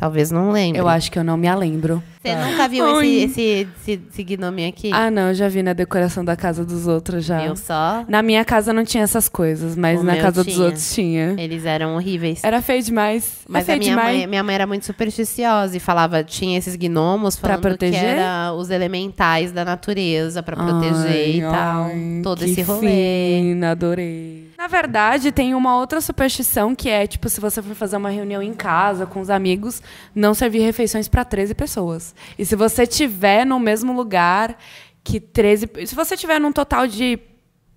Talvez não lembre. Eu acho que eu não me lembro. Você tá. nunca viu esse, esse, esse, esse, gnome aqui? Ah, não, eu já vi na decoração da casa dos outros já. eu só? Na minha casa não tinha essas coisas, mas o na casa tinha. dos outros tinha. Eles eram horríveis. Era feio demais. É mas é feio a minha demais. mãe, minha mãe era muito supersticiosa e falava, tinha esses gnomos falando pra proteger? que era os elementais da natureza para proteger ai, e tal. Ai, todo esse rolê. Fina, adorei. Na verdade, tem uma outra superstição que é, tipo, se você for fazer uma reunião em casa com os amigos, não servir refeições para 13 pessoas. E se você tiver no mesmo lugar que 13, se você tiver num total de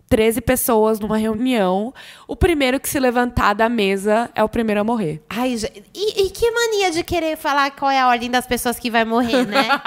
13 pessoas numa reunião, o primeiro que se levantar da mesa é o primeiro a morrer. Ai, e, e que mania de querer falar qual é a ordem das pessoas que vai morrer, né?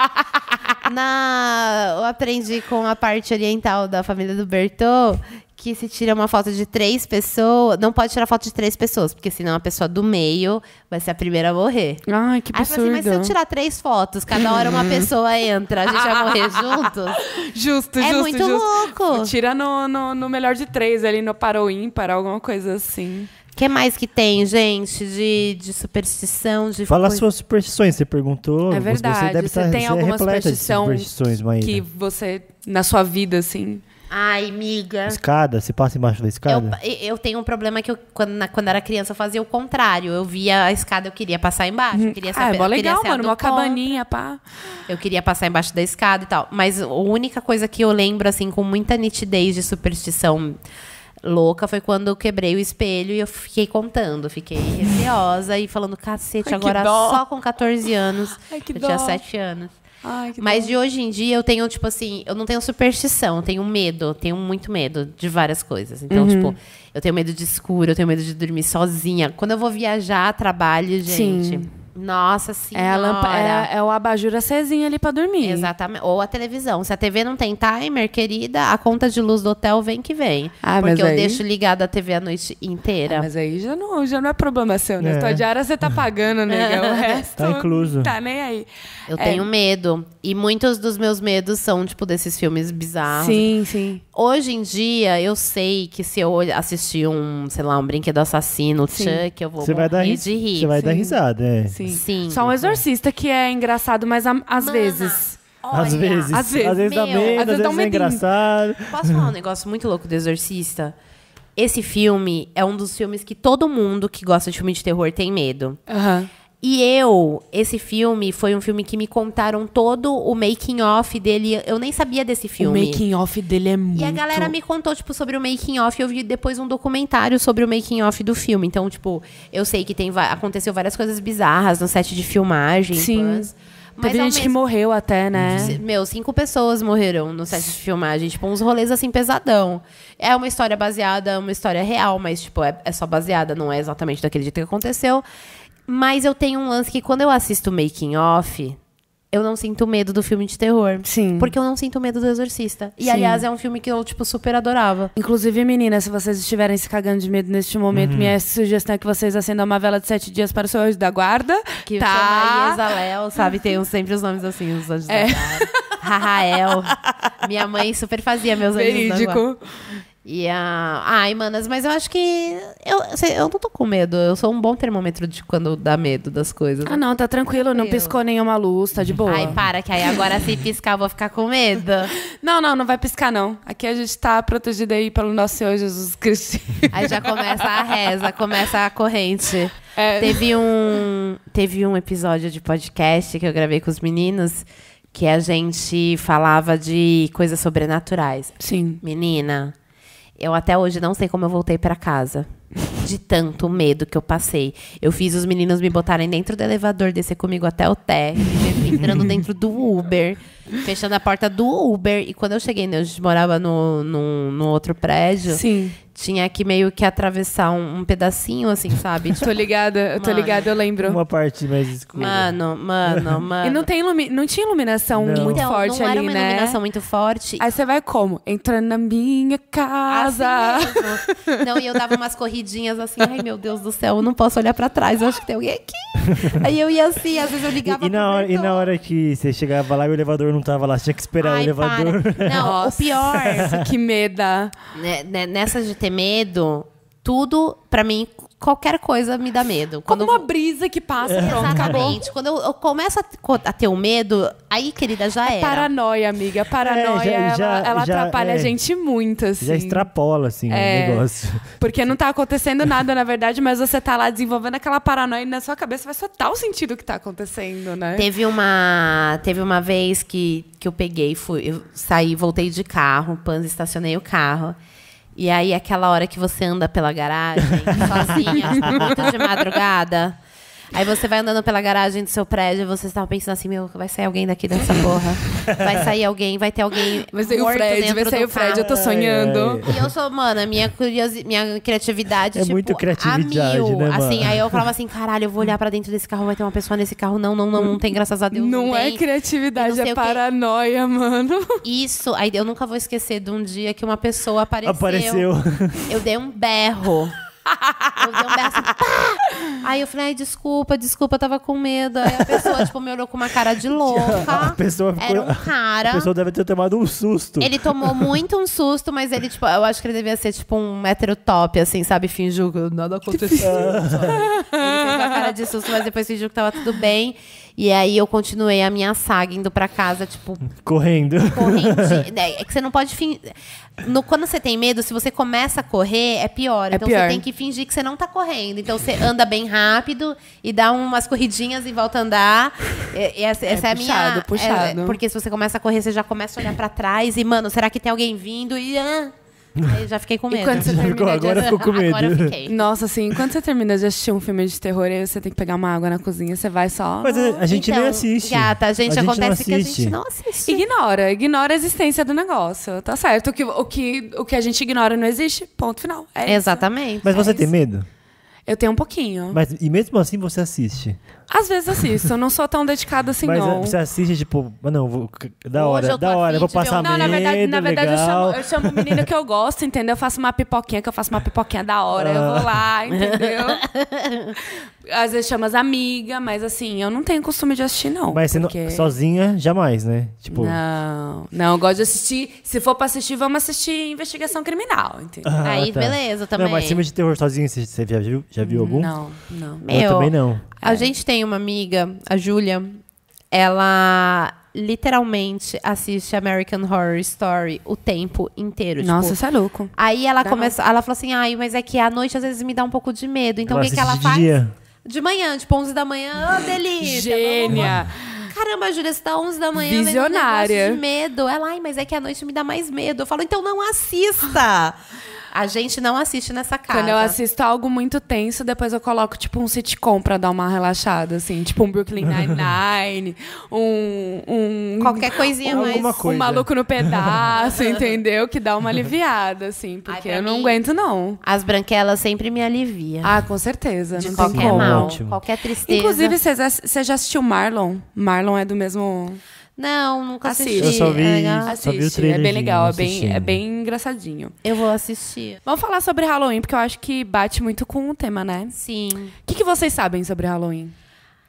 Na, eu aprendi com a parte oriental da família do Bertô que se tira uma foto de três pessoas, não pode tirar foto de três pessoas, porque senão a pessoa do meio vai ser a primeira a morrer. Ai, que absurdo. Aí, assim, mas se eu tirar três fotos, cada hora uma uhum. pessoa entra, a gente vai morrer juntos? Justo, é justo, muito louco. Tira no, no, no, melhor de três, ali no parou ímpar, alguma coisa assim. O que mais que tem, gente, de, de superstição? De Fala coisa... suas superstições, você perguntou. É verdade, você, deve você estar, tá tem alguma superstição superstições, que você, na sua vida, assim... Ai, miga. Escada? Se passa embaixo da escada? Eu, eu tenho um problema que eu, quando, na, quando era criança, eu fazia o contrário. Eu via a escada, eu queria passar embaixo. Hum. Ah, é eu queria saber, ah, é bom, legal, mano. Uma contra. cabaninha, pá. Eu queria passar embaixo da escada e tal. Mas a única coisa que eu lembro, assim, com muita nitidez de superstição louca foi quando eu quebrei o espelho e eu fiquei contando, fiquei receosa e falando, cacete, Ai, agora só com 14 anos. Ai, eu dó. tinha 7 anos. Ai, Mas bom. de hoje em dia eu tenho, tipo assim, eu não tenho superstição, eu tenho medo, tenho muito medo de várias coisas. Então, uhum. tipo, eu tenho medo de escuro, eu tenho medo de dormir sozinha. Quando eu vou viajar, trabalho, gente. Sim. Nossa senhora. É, lampa, é, é o abajur acesinho ali para dormir. Exatamente. Ou a televisão. Se a TV não tem timer, querida, a conta de luz do hotel vem que vem. Ah, porque eu aí... deixo ligada a TV a noite inteira. Ah, mas aí já não, já não é problema seu, né? É. Tua diária você tá pagando, né? o resto. Tá incluso. Tá nem aí. Eu é. tenho medo. E muitos dos meus medos são, tipo, desses filmes bizarros. Sim, sim. Hoje em dia, eu sei que se eu assistir um, sei lá, um brinquedo assassino, o Chuck, eu vou você morrer vai dar, de rir. Você vai sim. dar risada, é. Sim assim. Sim. Só um exorcista que é engraçado, mas a, às Mana. vezes. Olha, às vezes. Às vezes. Às vezes meu, dá medo, às vezes, dá um é engraçado. Posso falar um negócio muito louco do Exorcista? Esse filme é um dos filmes que todo mundo que gosta de filme de terror tem medo. Aham. Uhum. E eu, esse filme foi um filme que me contaram todo o making off dele. Eu nem sabia desse filme. O making off dele é muito. E a galera me contou tipo sobre o making off. Eu vi depois um documentário sobre o making off do filme. Então tipo, eu sei que tem aconteceu várias coisas bizarras no set de filmagem. Sim. Mas... Mas Teve gente mesmo... que morreu até, né? Meu, cinco pessoas morreram no set de filmagem. Tipo, uns rolês assim pesadão. É uma história baseada, uma história real, mas, tipo, é, é só baseada, não é exatamente daquele jeito que aconteceu. Mas eu tenho um lance que quando eu assisto Making Off, eu não sinto medo do filme de terror. Sim. Porque eu não sinto medo do Exorcista. E, Sim. aliás, é um filme que eu, tipo, super adorava. Inclusive, meninas, se vocês estiverem se cagando de medo neste momento, uhum. minha sugestão é que vocês acendam uma vela de sete dias para o seu anjo da guarda. Que tá. chama Iezalel, sabe? Tem sempre os nomes assim, os anjos é. da guarda. Rael. minha mãe super fazia meus anjos Verídico. da guarda. E a. Ai, manas, mas eu acho que. Eu, assim, eu não tô com medo. Eu sou um bom termômetro de quando dá medo das coisas. Ah, não, tá tranquilo. Não piscou nenhuma luz, tá de boa. Ai, para, que aí agora se piscar eu vou ficar com medo. não, não, não vai piscar, não. Aqui a gente tá protegido aí pelo nosso Senhor Jesus Cristo. Aí já começa a reza, começa a corrente. É. Teve, um, teve um episódio de podcast que eu gravei com os meninos que a gente falava de coisas sobrenaturais. Sim. Menina. Eu até hoje não sei como eu voltei para casa. De tanto medo que eu passei. Eu fiz os meninos me botarem dentro do elevador, descer comigo até o térreo, entrando dentro do Uber fechando a porta do Uber. E quando eu cheguei, né, a gente morava no, no, no outro prédio. Sim. Tinha que meio que atravessar um, um pedacinho, assim, sabe? Tipo, tô ligada, eu tô ligada, eu lembro. Uma parte mais escura. Mano, mano, mano. E não, tem ilumi não tinha iluminação não. muito então, forte ali, né? Não era uma né? iluminação muito forte. Aí você vai como? Entrando na minha casa. Assim mesmo. não, e eu dava umas corridinhas assim, ai meu Deus do céu, eu não posso olhar pra trás, eu acho que tem alguém aqui. Aí eu ia assim, às vezes eu ligava e, e na hora, E na hora que você chegava lá e o elevador não tava lá, tinha que esperar Ai, o elevador. Para. Não, Nossa. o pior. que meda. Né, né, nessa de ter medo, tudo, para mim, qualquer coisa me dá medo. Quando Como uma brisa que passa, é. pronto, Exatamente. Quando eu, eu começo a, a, ter um medo, aí, querida, já é. Paranoia, amiga. É, paranoia, é, já, ela, já, ela já, atrapalha é, a gente muito, assim. Já extrapola, assim, é, o negócio. Porque não tá acontecendo nada, na verdade, mas você tá lá desenvolvendo aquela paranoia e na sua cabeça vai faz o sentido o que tá acontecendo, né? Teve uma, teve uma vez que, que eu peguei, fui, eu saí, voltei de carro, pans, estacionei o carro. E aí, aquela hora que você anda pela garagem, sozinha, muito de madrugada, Aí você vai andando pela garagem do seu prédio e você estava pensando assim, meu, vai sair alguém daqui dessa porra. Vai sair alguém, vai ter alguém. Vai sair o Fred, vai sair o Fred, carro. eu tô sonhando. Ai, ai. E eu sou, mano, a minha curiosidade, minha criatividade, é tipo, muito criatividade, a mil. Né, assim, aí eu falava assim, caralho, eu vou olhar pra dentro desse carro, vai ter uma pessoa nesse carro. Não, não, não, não tem, graças a Deus. Não, não é criatividade, é paranoia, mano. Isso, aí eu nunca vou esquecer de um dia que uma pessoa apareceu. Apareceu. Eu dei um berro. Eu um berço, pá! Aí eu falei, ai, desculpa, desculpa, eu tava com medo. Aí a pessoa, tipo, me olhou com uma cara de louca. A pessoa ficou... Era um cara. A pessoa deve ter tomado um susto. Ele tomou muito um susto, mas ele, tipo, eu acho que ele devia ser, tipo, um top, assim, sabe? Fingiu que nada aconteceu. Sabe? Ele fez uma cara de susto, mas depois fingiu que tava tudo bem. E aí eu continuei a minha saga indo para casa, tipo. Correndo. Correndo. É, é que você não pode fingir. No, quando você tem medo, se você começa a correr, é pior. É então pior. você tem que fingir que você não tá correndo. Então você anda bem rápido e dá umas corridinhas e volta a andar. E, essa, é, é puxado, a minha. Puxado. É, é, porque se você começa a correr, você já começa a olhar para trás e, mano, será que tem alguém vindo? E. Ah, Aí já fiquei com medo. quando você termina agora de agora ficou com medo. Agora eu fiquei. Nossa, assim, quando você termina de assistir um filme de terror, aí você tem que pegar uma água na cozinha, você vai só. Mas a, gente nem então, assiste. Gata, a gente, acontece que a gente não assiste. Ignora, ignora a existência do negócio. Tá certo. O que, o que, o que a gente ignora não existe, ponto final. É isso. Exatamente. Mas é você tem medo? Eu tenho um pouquinho. Mas, e mesmo assim você assiste. Às vezes assisto, eu não sou tão dedicada assim, Mas não. Você assiste, tipo, não, vou, da hora, eu da hora, vou passar medo, Não, na verdade, na verdade eu, chamo, eu chamo o menino que eu gosto, entendeu? Eu faço uma pipoquinha, que eu faço uma pipoquinha da hora, ah. eu vou ah. lá, entendeu? Às vezes chamo as amigas, mas assim, eu não tenho costume de assistir, não. Mas porque... sozinha, jamais, né? Tipo... Não, não, eu gosto de assistir. Se for pra assistir, vamos assistir investigação criminal, entendeu? Ah, Aí, tá. beleza, também. Não, mas filme de terror sozinho, você já viu, já viu algum? Não, não. Meu, eu também não. A é. gente tem tenho uma amiga, a Júlia, ela literalmente assiste American Horror Story o tempo inteiro. Nossa, tipo, isso é louco. Aí ela começa, ela falou assim: "Ai, mas é que à noite às vezes me dá um pouco de medo". Então o que que ela de faz? Dia. De manhã, tipo 11 da manhã, oh, delícia. Gênia. Caramba, Júlia, você tá 11 da manhã, Visionária. Um de medo. Ela, ai, mas é que à noite me dá mais medo. Eu falo, então não assista. A gente não assiste nessa casa. Quando eu assisto algo muito tenso, depois eu coloco, tipo, um sitcom pra dar uma relaxada, assim. Tipo, um Brooklyn Nine-Nine, um, um... Qualquer coisinha um, mais. Coisa. Um maluco no pedaço, entendeu? Que dá uma aliviada, assim. Porque Ai, eu não mim, aguento, não. As branquelas sempre me aliviam. Ah, com certeza. De qualquer mal, Ótimo. qualquer tristeza. Inclusive, você já assistiu Marlon? Marlon é do mesmo... Não, nunca assisti. Eu só vi, é só vi o trailer. É bem legal, é bem, é bem engraçadinho. Eu vou assistir. Vamos falar sobre Halloween, porque eu acho que bate muito com o tema, né? Sim. O que, que vocês sabem sobre Halloween?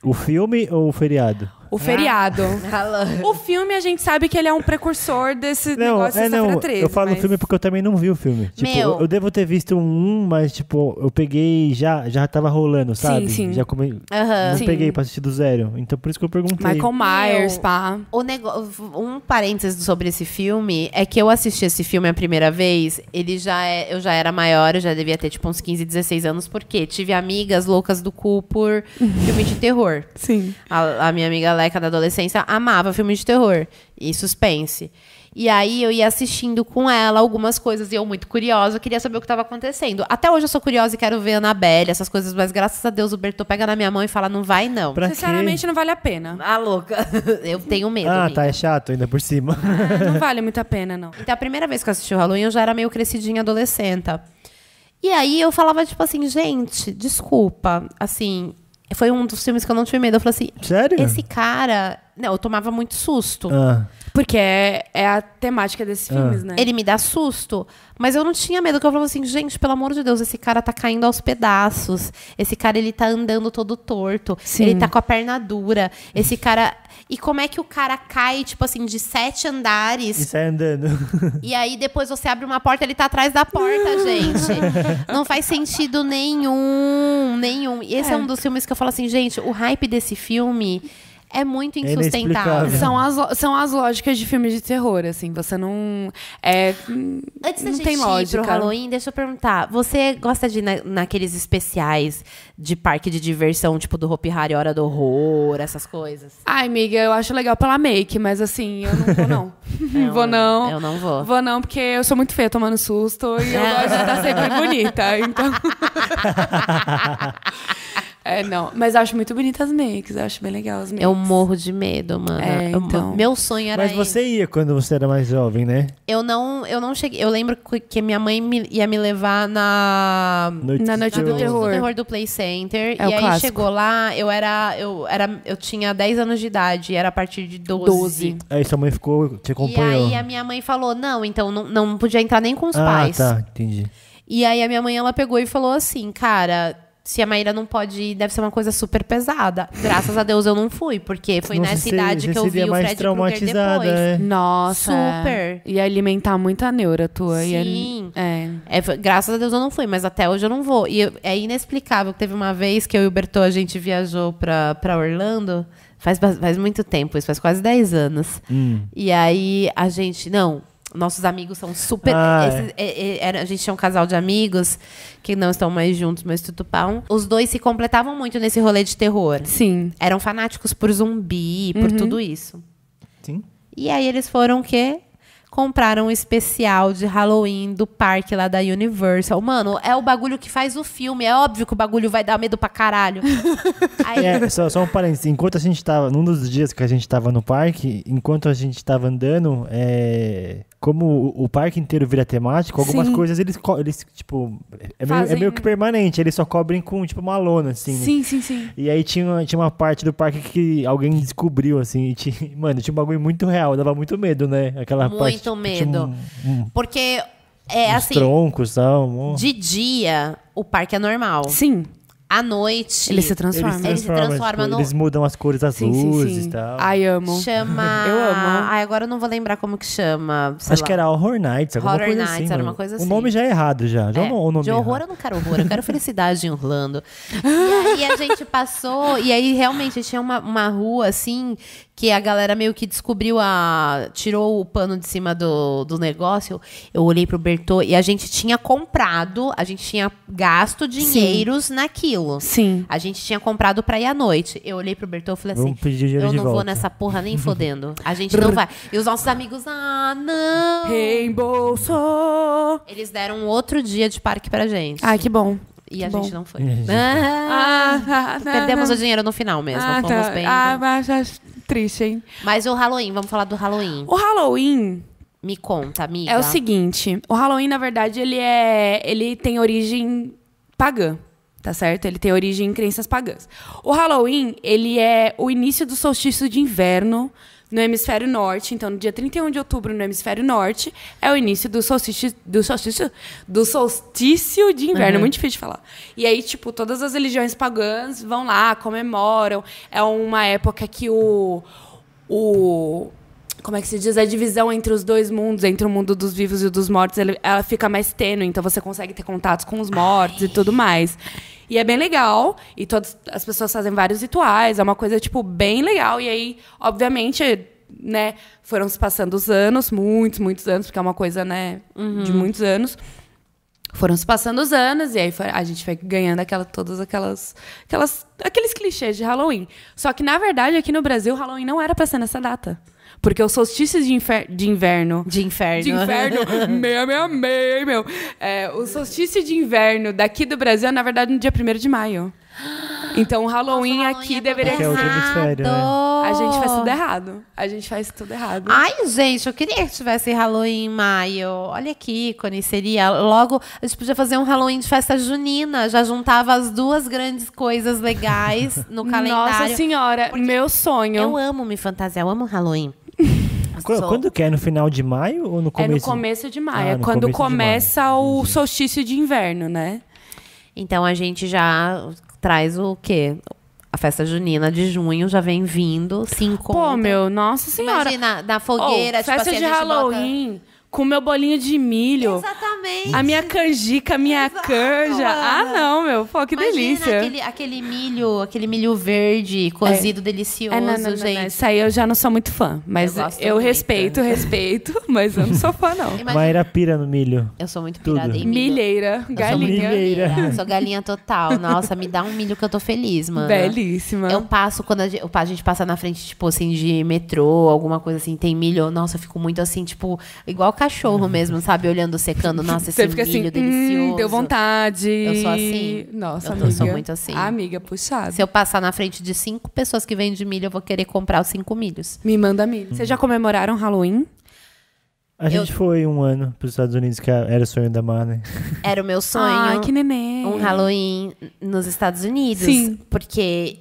O filme ou o feriado? O feriado. Né? o filme, a gente sabe que ele é um precursor desse não, negócio é, não, 13, Eu falo mas... filme porque eu também não vi o filme. Tipo, Meu. eu devo ter visto um, mas, tipo, eu peguei já, já tava rolando, sabe? Sim, sim. Já come... Uhum. Não sim. peguei pra assistir do zero. Então, por isso que eu perguntei. Michael Myers, Meu, pá. O negócio... Um parênteses sobre esse filme é que eu assisti esse filme a primeira vez, ele já é... eu já era maior, eu já devia ter, tipo, uns 15, 16 anos, porque tive amigas loucas do cu por filme de terror. Sim. A, a minha amiga Alex década da adolescência amava filme de terror e suspense. E aí eu ia assistindo com ela algumas coisas e eu muito curiosa, queria saber o que estava acontecendo. Até hoje eu sou curiosa e quero ver a Anabelle, essas coisas, mas graças a Deus o Bertô pega na minha mão e fala: "Não vai não". Pra Sinceramente quê? não vale a pena. Ah, louca. eu tenho medo. Ah, amiga. tá, é chato ainda por cima. Ah, não vale muito a pena não. Então a primeira vez que eu assisti o Halloween eu já era meio crescidinha adolescente. E aí eu falava tipo assim, gente, desculpa, assim, foi um dos filmes que eu não tive medo. Eu falei assim: Sério? Esse cara. Não, eu tomava muito susto. Ah. Porque é, é, a temática desses ah. filmes, né? Ele me dá susto, mas eu não tinha medo. Que eu falava assim: gente, pelo amor de Deus, esse cara tá caindo aos pedaços. Esse cara, ele tá andando todo torto. Sim. Ele tá com a perna dura. Esse cara e como é que o cara cai, tipo assim, de sete andares. E sai andando. E aí depois você abre uma porta, ele tá atrás da porta, gente. Não faz sentido nenhum, nenhum. E esse é. é um dos filmes que eu falo assim, gente, o hype desse filme é muito é insustentável. É são as, são as lógicas de filmes de terror, assim. Você não. É, Antes não da gente tem lógica. ir pro Halloween, deixa eu perguntar. Você gosta de ir na, naqueles especiais de parque de diversão, tipo do Hopi Hari, Hora do Horror, essas coisas? Ai, amiga, eu acho legal pela make, mas assim, eu não vou, não. não vou, não. Eu não vou. Vou, não, porque eu sou muito feia tomando susto e eu gosto de estar sempre bonita. Então. É, não. Mas acho muito bonitas as makes. Acho bem legal as makes. Eu morro de medo, mano. É, então... Eu, meu sonho era. Mas você ir. ia quando você era mais jovem, né? Eu não, eu não cheguei. Eu lembro que minha mãe me, ia me levar na. Noite na Noite do, do Terror. Terror. do Play Center. É, e aí clássico. chegou lá, eu era. Eu, era, eu tinha 10 anos de idade. Era a partir de 12. 12. Aí sua mãe ficou te acompanhou. E aí a minha mãe falou: não, então não, não podia entrar nem com os ah, pais. Ah, tá, entendi. E aí a minha mãe ela pegou e falou assim, cara, se a Maíra não pode ir, deve ser uma coisa super pesada. Graças a Deus eu não fui, porque foi Nossa, nessa idade que eu vi o Fred Krueger depois. É. Nossa. Super. Ia alimentar muita neura tua. É- Sim. é. é. graças a Deus eu não fui, mas até hoje eu não vou. E é inexplicável. que Teve uma vez que eu e o Bertô, a gente viajou pra, pra Orlando. Faz, faz muito tempo, isso faz quase 10 anos. Hum. E aí a gente. Não, nossos amigos são super. Ah, esses, é. É, é, a gente tinha um casal de amigos que não estão mais juntos, mas tudo pão. Os dois se completavam muito nesse rolê de terror. Sim. Eram fanáticos por zumbi, por uhum. tudo isso. Sim. E aí eles foram o quê? Compraram um especial de Halloween do parque lá da Universal. Mano, é o bagulho que faz o filme. É óbvio que o bagulho vai dar medo pra caralho. aí... é, só, só um parênteses. Enquanto a gente tava. Num dos dias que a gente tava no parque, enquanto a gente tava andando, é como o parque inteiro vira temático, algumas Sim. coisas eles, eles tipo, é meio, é meio, que permanente, eles só cobrem com, tipo, uma lona, assim. Né? Sim, né? sim, sim. E aí tinha, tinha uma parte do parque que alguém descobriu, assim, tinha, mano, tinha um bagulho muito real, dava muito medo, né? Aquela muito parte. Muito medo. Um, um, Porque, é assim. troncos, tal. Um... De dia, o parque é normal. Sim à noite. Ele se transforma. Ele se transforma, ele se transforma tipo, no... Eles mudam as cores das sim, luzes e tal. Ai, amo. Chama... eu amo. Ai, agora eu não vou lembrar como que chama. Acho lá. que era Horror Nights, alguma Horror coisa Nights, assim. era uma coisa assim. O nome assim. já é errado, já. já é, o nome de é horror eu não quero horror, eu quero felicidade em Orlando. E aí a gente passou, e aí realmente tinha uma, uma rua, assim, que a galera meio que descobriu a. tirou o pano de cima do, do negócio. Eu olhei pro Bertô e a gente tinha comprado, a gente tinha gasto dinheiros Sim. naquilo. Sim. A gente tinha comprado pra ir à noite. Eu olhei pro Bertô e falei assim: eu não vou nessa porra nem fodendo. A gente não vai. E os nossos amigos, ah, não! Reembolso! Eles deram outro dia de parque pra gente. Ah, que bom. E a, gente não foi. Ah. ah, ah, ah, perdemos ah. o dinheiro no final mesmo. Ah, fomos tá. bem. Ah, mas triste, hein? Mas o Halloween, vamos falar do Halloween. O Halloween. Me conta, amiga. É o seguinte: o Halloween, na verdade, ele é. Ele tem origem pagã tá certo? Ele tem origem em crenças pagãs. O Halloween, ele é o início do solstício de inverno no hemisfério norte. Então, no dia 31 de outubro, no hemisfério norte, é o início do solstício. Do solstício, do solstício de inverno. É uhum. Muito difícil de falar. E aí, tipo, todas as religiões pagãs vão lá, comemoram. É uma época que o. o como é que se diz? A divisão entre os dois mundos, entre o mundo dos vivos e dos mortos, ela, fica mais tênue, então você consegue ter contatos com os mortos Ai. e tudo mais. E é bem legal. E todas as pessoas fazem vários rituais. É uma coisa, tipo, bem legal. E aí, obviamente, né, foram se passando os anos, muitos, muitos anos, porque é uma coisa, né, uhum. de muitos anos. Foram se passando os anos, e aí foi, a gente foi ganhando aquela, todas aquelas, aquelas. aqueles clichês de Halloween. Só que, na verdade, aqui no Brasil, Halloween não era pra ser nessa data. Porque o solstício de, infer... de inverno. De inferno. De inverno. meia, meia, meia, meu. É, o solstício de inverno daqui do Brasil é, na verdade, no dia 1 de maio. Então o Halloween, Nossa, é é o Halloween aqui deveria ser. errado A gente faz tudo errado. A gente faz tudo errado. Ai, gente, eu queria que tivesse Halloween em maio. Olha que ícone seria. Logo, a gente podia fazer um Halloween de festa junina. Já juntava as duas grandes coisas legais no calendário. Nossa senhora, meu sonho. Eu amo me fantasiar, eu amo Halloween. Quando, que é? No final de maio ou no começo? É no começo de maio. Ah, é quando começa o Entendi. solstício de inverno, né? Então a gente já traz o quê? A festa junina de junho já vem vindo, se encontra. Pô, meu, nossa senhora. Imagina, na fogueira, oh, tipo assim, festa assim, de Halloween. Bota com meu bolinho de milho. Exatamente. A minha canjica, a minha Exato, canja. Ah, não, meu. Pô, que Imagina delícia. Aquele, aquele milho, aquele milho verde, cozido, é. delicioso, é, não, não, não, gente. Isso aí eu já não sou muito fã. Mas eu, eu respeito, respeito, mas eu não sou fã, não. Maíra pira no milho. Eu sou muito pirada Tudo. em milho. Milheira, galinha. milheira. sou galinha total. Nossa, me dá um milho que eu tô feliz, mano. Belíssima. Eu passo quando a gente, a gente passa na frente, tipo assim, de metrô, alguma coisa assim, tem milho. Nossa, eu fico muito assim, tipo, igual o cachorro uhum. mesmo, sabe? Olhando, secando. Nossa, esse milho assim, delicioso. Hum, deu vontade. Eu sou assim. Nossa, eu amiga. Eu sou muito assim. Amiga, puxada. Se eu passar na frente de cinco pessoas que vendem milho, eu vou querer comprar os cinco milhos. Me manda milho. Uhum. Vocês já comemoraram Halloween? A gente foi um ano para os Estados Unidos, que era o sonho da Marley. Era o meu sonho. Ai, que neném. Um Halloween nos Estados Unidos. Sim. Porque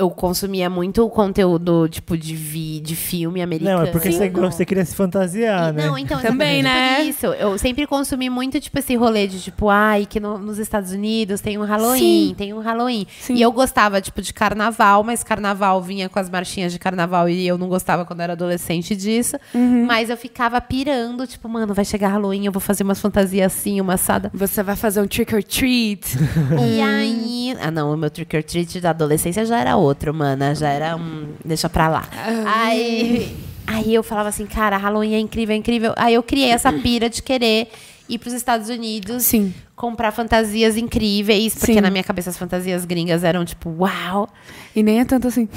eu consumia muito conteúdo, tipo, de, vi, de filme americano. Não, é porque você, queria se fantasiar, e, né? Não, então, também, é tipo né? Isso. Eu sempre consumi muito, tipo, esse rolê de, tipo, ai, que no, nos Estados Unidos tem um Halloween, Sim. tem um Halloween. Sim. E eu gostava, tipo, de carnaval, mas carnaval vinha com as marchinhas de carnaval e eu não gostava quando era adolescente disso. Uhum. Mas eu ficava pirando, tipo, mano, vai chegar Halloween, eu vou fazer umas fantasias assim, uma assada. Você vai fazer um trick or treat. e aí. Ah, não, o meu trick or treat da adolescência já era outro outro, mana. Já era um. Deixa pra lá. Aí, aí eu falava assim, cara, Halloween é incrível, é incrível. Aí eu criei essa pira de querer ir para os Estados Unidos Sim. comprar fantasias incríveis, porque Sim. na minha cabeça as fantasias gringas eram tipo, uau. E nem é tanto assim.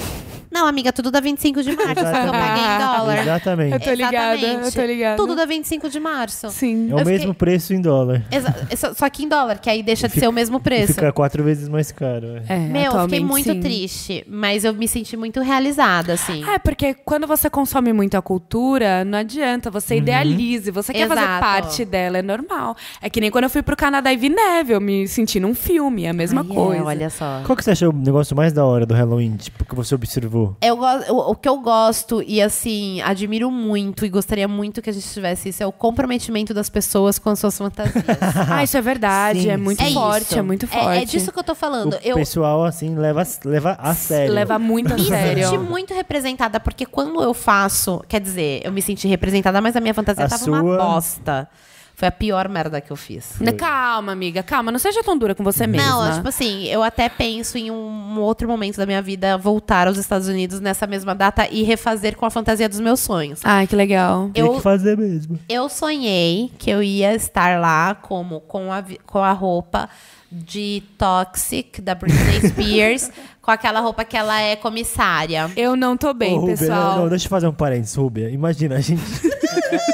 Não, amiga, tudo dá 25 de março, só que eu paguei em dólar. Exatamente. Eu tô ligada, Exatamente. eu tô ligada. Tudo dá 25 de março. Sim. É o mesmo preço em dólar. Exa- só- que em dólar, que aí deixa de ser o mesmo preço. Fica quatro vezes mais caro. é. É, Meu, eu fiquei muito sim. triste, mas eu me senti muito realizada, assim. É, porque quando você consome muito a cultura, não adianta, você uhum. idealize, você quer fazer parte dela, é normal. É que nem quando eu fui pro Canadá e vi neve, eu me senti num filme, é a mesma é, coisa. olha só. Qual que você achou o negócio mais da hora do Halloween? Tipo, que você observou? Eu, o que eu gosto e, assim, admiro muito e gostaria muito que a gente tivesse isso é o comprometimento das pessoas com as suas fantasias. ah, isso é verdade. Sim, é muito sim. forte, é, isso. é muito forte. É, é, disso que eu tô falando. O eu, pessoal, assim, leva, leva a sério. Leva muito a sério. Me senti muito representada, porque quando eu faço... Quer dizer, eu me senti representada, mas a minha fantasia a tava sua... uma bosta. Foi a pior merda que eu fiz. Calma, amiga, calma. Não seja tão dura com você mesma. Não, tipo assim, eu até penso em um outro momento da minha vida voltar aos Estados Unidos nessa mesma data e refazer com a fantasia dos meus sonhos. Ai, que legal. Eu, Tem que fazer mesmo. Eu sonhei que eu ia estar lá como com a, com a roupa de Toxic, da Britney Spears, com aquela roupa que ela é comissária. Eu não tô bem, Rubia, pessoal. Não, não, deixa eu fazer um parênteses, Rubia. Imagina, a gente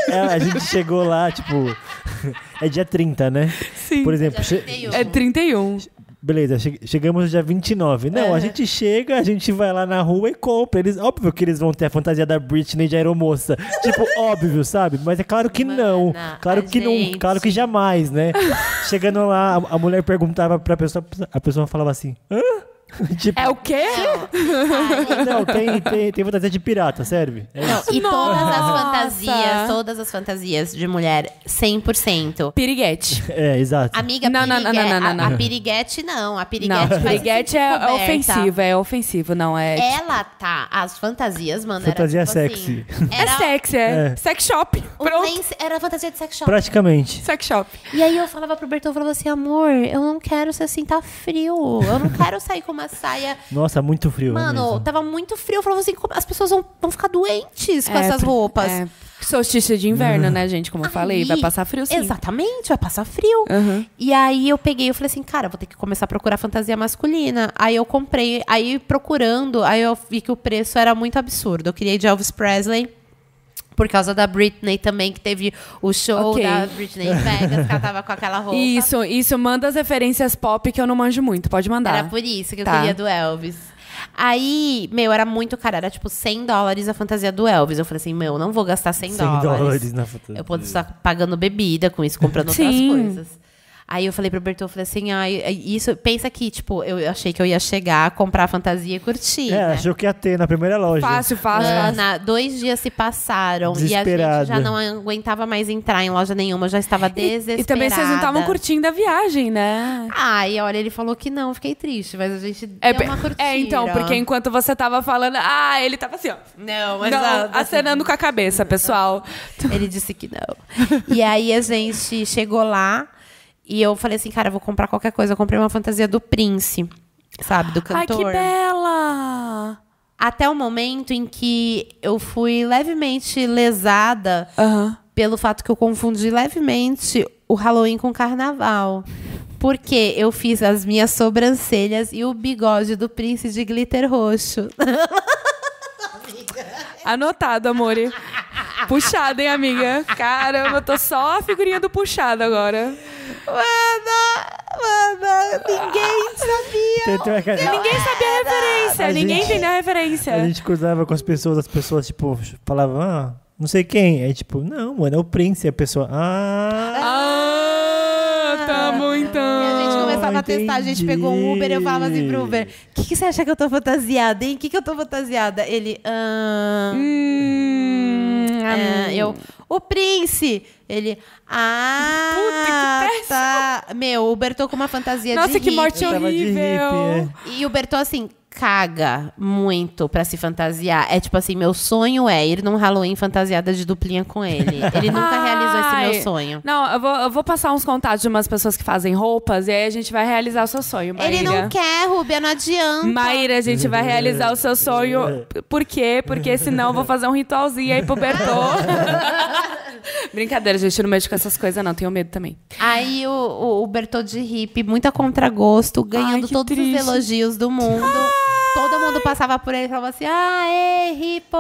é, a gente chegou lá, tipo. É dia 30, né? Sim. Por exemplo. É 31. Beleza, chegamos no dia 29. Não, é. a gente chega, a gente vai lá na rua e compra. Eles, óbvio que eles vão ter a fantasia da Britney de aeromoça. tipo, óbvio, sabe? Mas é claro que Mana, não. Claro que gente. não. Claro que jamais, né? Chegando lá, a, a mulher perguntava pra pessoa, a pessoa falava assim: hã? É o quê? Não, tem, tem, tem fantasia de pirata, serve. É e todas as fantasias, todas as fantasias de mulher, 100%. Piriguete. É, exato. Amiga, não, não, não, não, não, não, A, piriguete não, a piriguete não. piriguete é, é ofensiva, é ofensivo, não é. Tipo Ela tá, as fantasias, mano, Fantasia tipo assim, sexy. Assim, era... É sexy, é. é. Sex shop. Pronto. Era fantasia de sex shop. Praticamente. Sex shop. E aí eu falava pro Bertão, eu falava assim, amor, eu não quero se assim, tá frio. Eu não quero sair com uma saia. Nossa, muito frio. Mano, mesmo. tava muito frio. Eu falava assim, as pessoas vão, vão ficar doentes com é, essas roupas. É. Solstício de inverno, uhum. né, gente? Como eu falei, vai passar frio sim. Exatamente, vai passar frio. Uhum. E aí eu peguei, eu falei assim, cara, vou ter que começar a procurar fantasia masculina. Aí eu comprei, aí procurando, aí eu vi que o preço era muito absurdo. Eu queria de Elvis Presley por causa da Britney também, que teve o show okay. da Britney em Vegas, que ela tava com aquela roupa. Isso, isso. Manda as referências pop que eu não manjo muito. Pode mandar. Era por isso que tá. eu queria do Elvis. Aí, meu, era muito caro. Era tipo 100 dólares a fantasia do Elvis. Eu falei assim, meu, não vou gastar 100, 100 dólares. dólares na fantasia. Eu posso estar pagando bebida com isso, comprando outras coisas. Aí eu falei pro Bertol, falei assim, ah, isso, pensa que, tipo, eu achei que eu ia chegar, comprar fantasia e curtir. É, né? achou que ia ter na primeira loja. Fácil, fácil, é. dois dias se passaram e a gente já não aguentava mais entrar em loja nenhuma, eu já estava desesperada. E, e também vocês não estavam curtindo a viagem, né? Ah, e olha, ele falou que não, fiquei triste, mas a gente é, deu uma curtida. É, então, porque enquanto você tava falando, ah, ele tava assim, ó. Não, mas não, assim. acenando com a cabeça, pessoal. Ele disse que não. e aí a gente chegou lá, e eu falei assim, cara, vou comprar qualquer coisa. Eu comprei uma fantasia do Prince, sabe? Do cantor. Ai, que bela! Até o momento em que eu fui levemente lesada uhum. pelo fato que eu confundi levemente o Halloween com o carnaval. Porque eu fiz as minhas sobrancelhas e o bigode do Prince de glitter roxo. Anotado, amore. Puxada, hein, amiga? Caramba, eu tô só a figurinha do puxado agora. Mano, mano, ninguém sabia. ninguém sabia a referência. A ninguém gente, entendeu a referência. A gente cruzava com as pessoas, as pessoas, tipo, falavam, ah, não sei quem. é tipo, não, mano, é o Prince. a pessoa, ah. Ah, ah tá bom então. E a gente então. começava a testar, a gente pegou um Uber, eu falava assim pro Uber, o que, que, você acha que eu tô fantasiada, hein? O que, que eu tô fantasiada? Ele, ah. Hum. Ah, é, eu, o Prince! Ele. Ah! Puta, que tá. Meu, o Bertô com uma fantasia Nossa, de que morte horrível. hippie, é. E o Bertô, assim, caga muito para se fantasiar. É tipo assim, meu sonho é ir num Halloween fantasiada de duplinha com ele. Ele nunca Ai. realizou esse meu sonho. Não, eu vou, eu vou, passar uns contatos de umas pessoas que fazem roupas e aí a gente vai realizar o seu sonho, Maíra. Ele não quer, Rubia, não adianta. Maíra, a gente vai realizar o seu sonho. Por quê? Porque senão eu vou fazer um ritualzinho aí pro Bertô. Brincadeira, gente, não mexo com essas coisas não, tenho medo também. Aí o, o, o Bertô de hippie, muito a contragosto, ganhando Ai, todos triste. os elogios do mundo. Ah! mundo passava por ele e falava assim: ah, ei, ripo,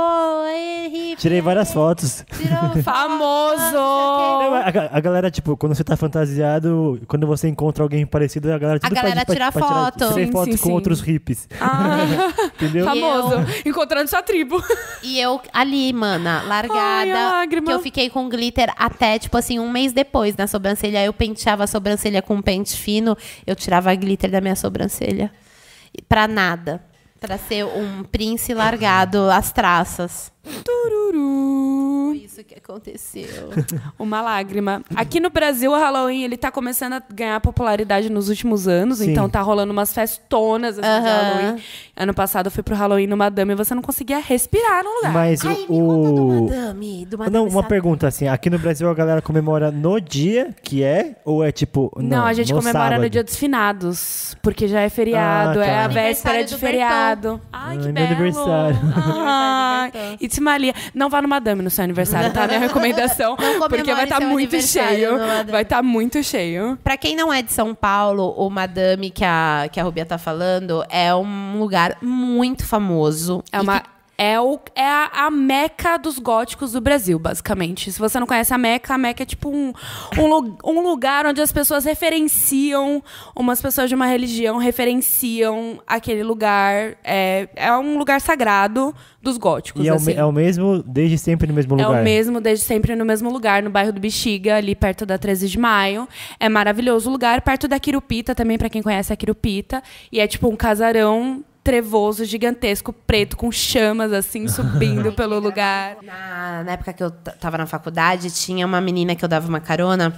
ei, ripo. Tirei várias fotos. Tirou famoso! Não, a, a galera, tipo, quando você tá fantasiado, quando você encontra alguém parecido, a galera, a galera pra, tira pra, foto. tirei fotos sim, com sim. outros hippies. Ah. Entendeu? Famoso. Eu... Encontrando sua tribo. E eu ali, mana, largada. Ai, que eu fiquei com glitter até, tipo assim, um mês depois na sobrancelha. Eu penteava a sobrancelha com um pente fino, eu tirava glitter da minha sobrancelha. Pra nada. Para ser um príncipe largado às traças. Tururu. Foi isso que aconteceu. Uma lágrima. Aqui no Brasil, o Halloween ele tá começando a ganhar popularidade nos últimos anos. Sim. Então tá rolando umas festonas assim, uh -huh. de Halloween. Ano passado eu fui pro Halloween no Madame e você não conseguia respirar no lugar. Mas Ai, o. do Madame, do Madame não, uma pergunta assim. Aqui no Brasil a galera comemora no dia que é? Ou é tipo. Não, não a gente no comemora sábado. no dia dos finados. Porque já é feriado, ah, tá. é a véspera de feriado. Bertão. Ai, que Ai, ah, belo. Meu aniversário. Ah, se belíssima ali. Não vá no Madame no seu aniversário, tá? Minha recomendação. porque vai estar tá muito cheio. Vai estar tá muito cheio. Pra quem não é de São Paulo, o Madame que a, que a Rubia tá falando é um lugar muito famoso. É uma é, o, é a, a, meca dos góticos do Brasil, basicamente. Se você não conhece a meca, a meca é tipo um, um, um lugar onde as pessoas referenciam, umas pessoas de uma religião referenciam aquele lugar. É, é um lugar sagrado dos góticos. E assim. é, o, assim. é o mesmo desde sempre no mesmo lugar? É o mesmo desde sempre no mesmo lugar, no bairro do Bexiga, ali perto da 13 de Maio. É maravilhoso o lugar, perto da Quirupita também, para quem conhece a Quirupita. E é tipo um casarão trevoso gigantesco, preto, com chamas assim, subindo pelo lugar. Na, na época que eu tava na faculdade, tinha uma menina que eu dava uma carona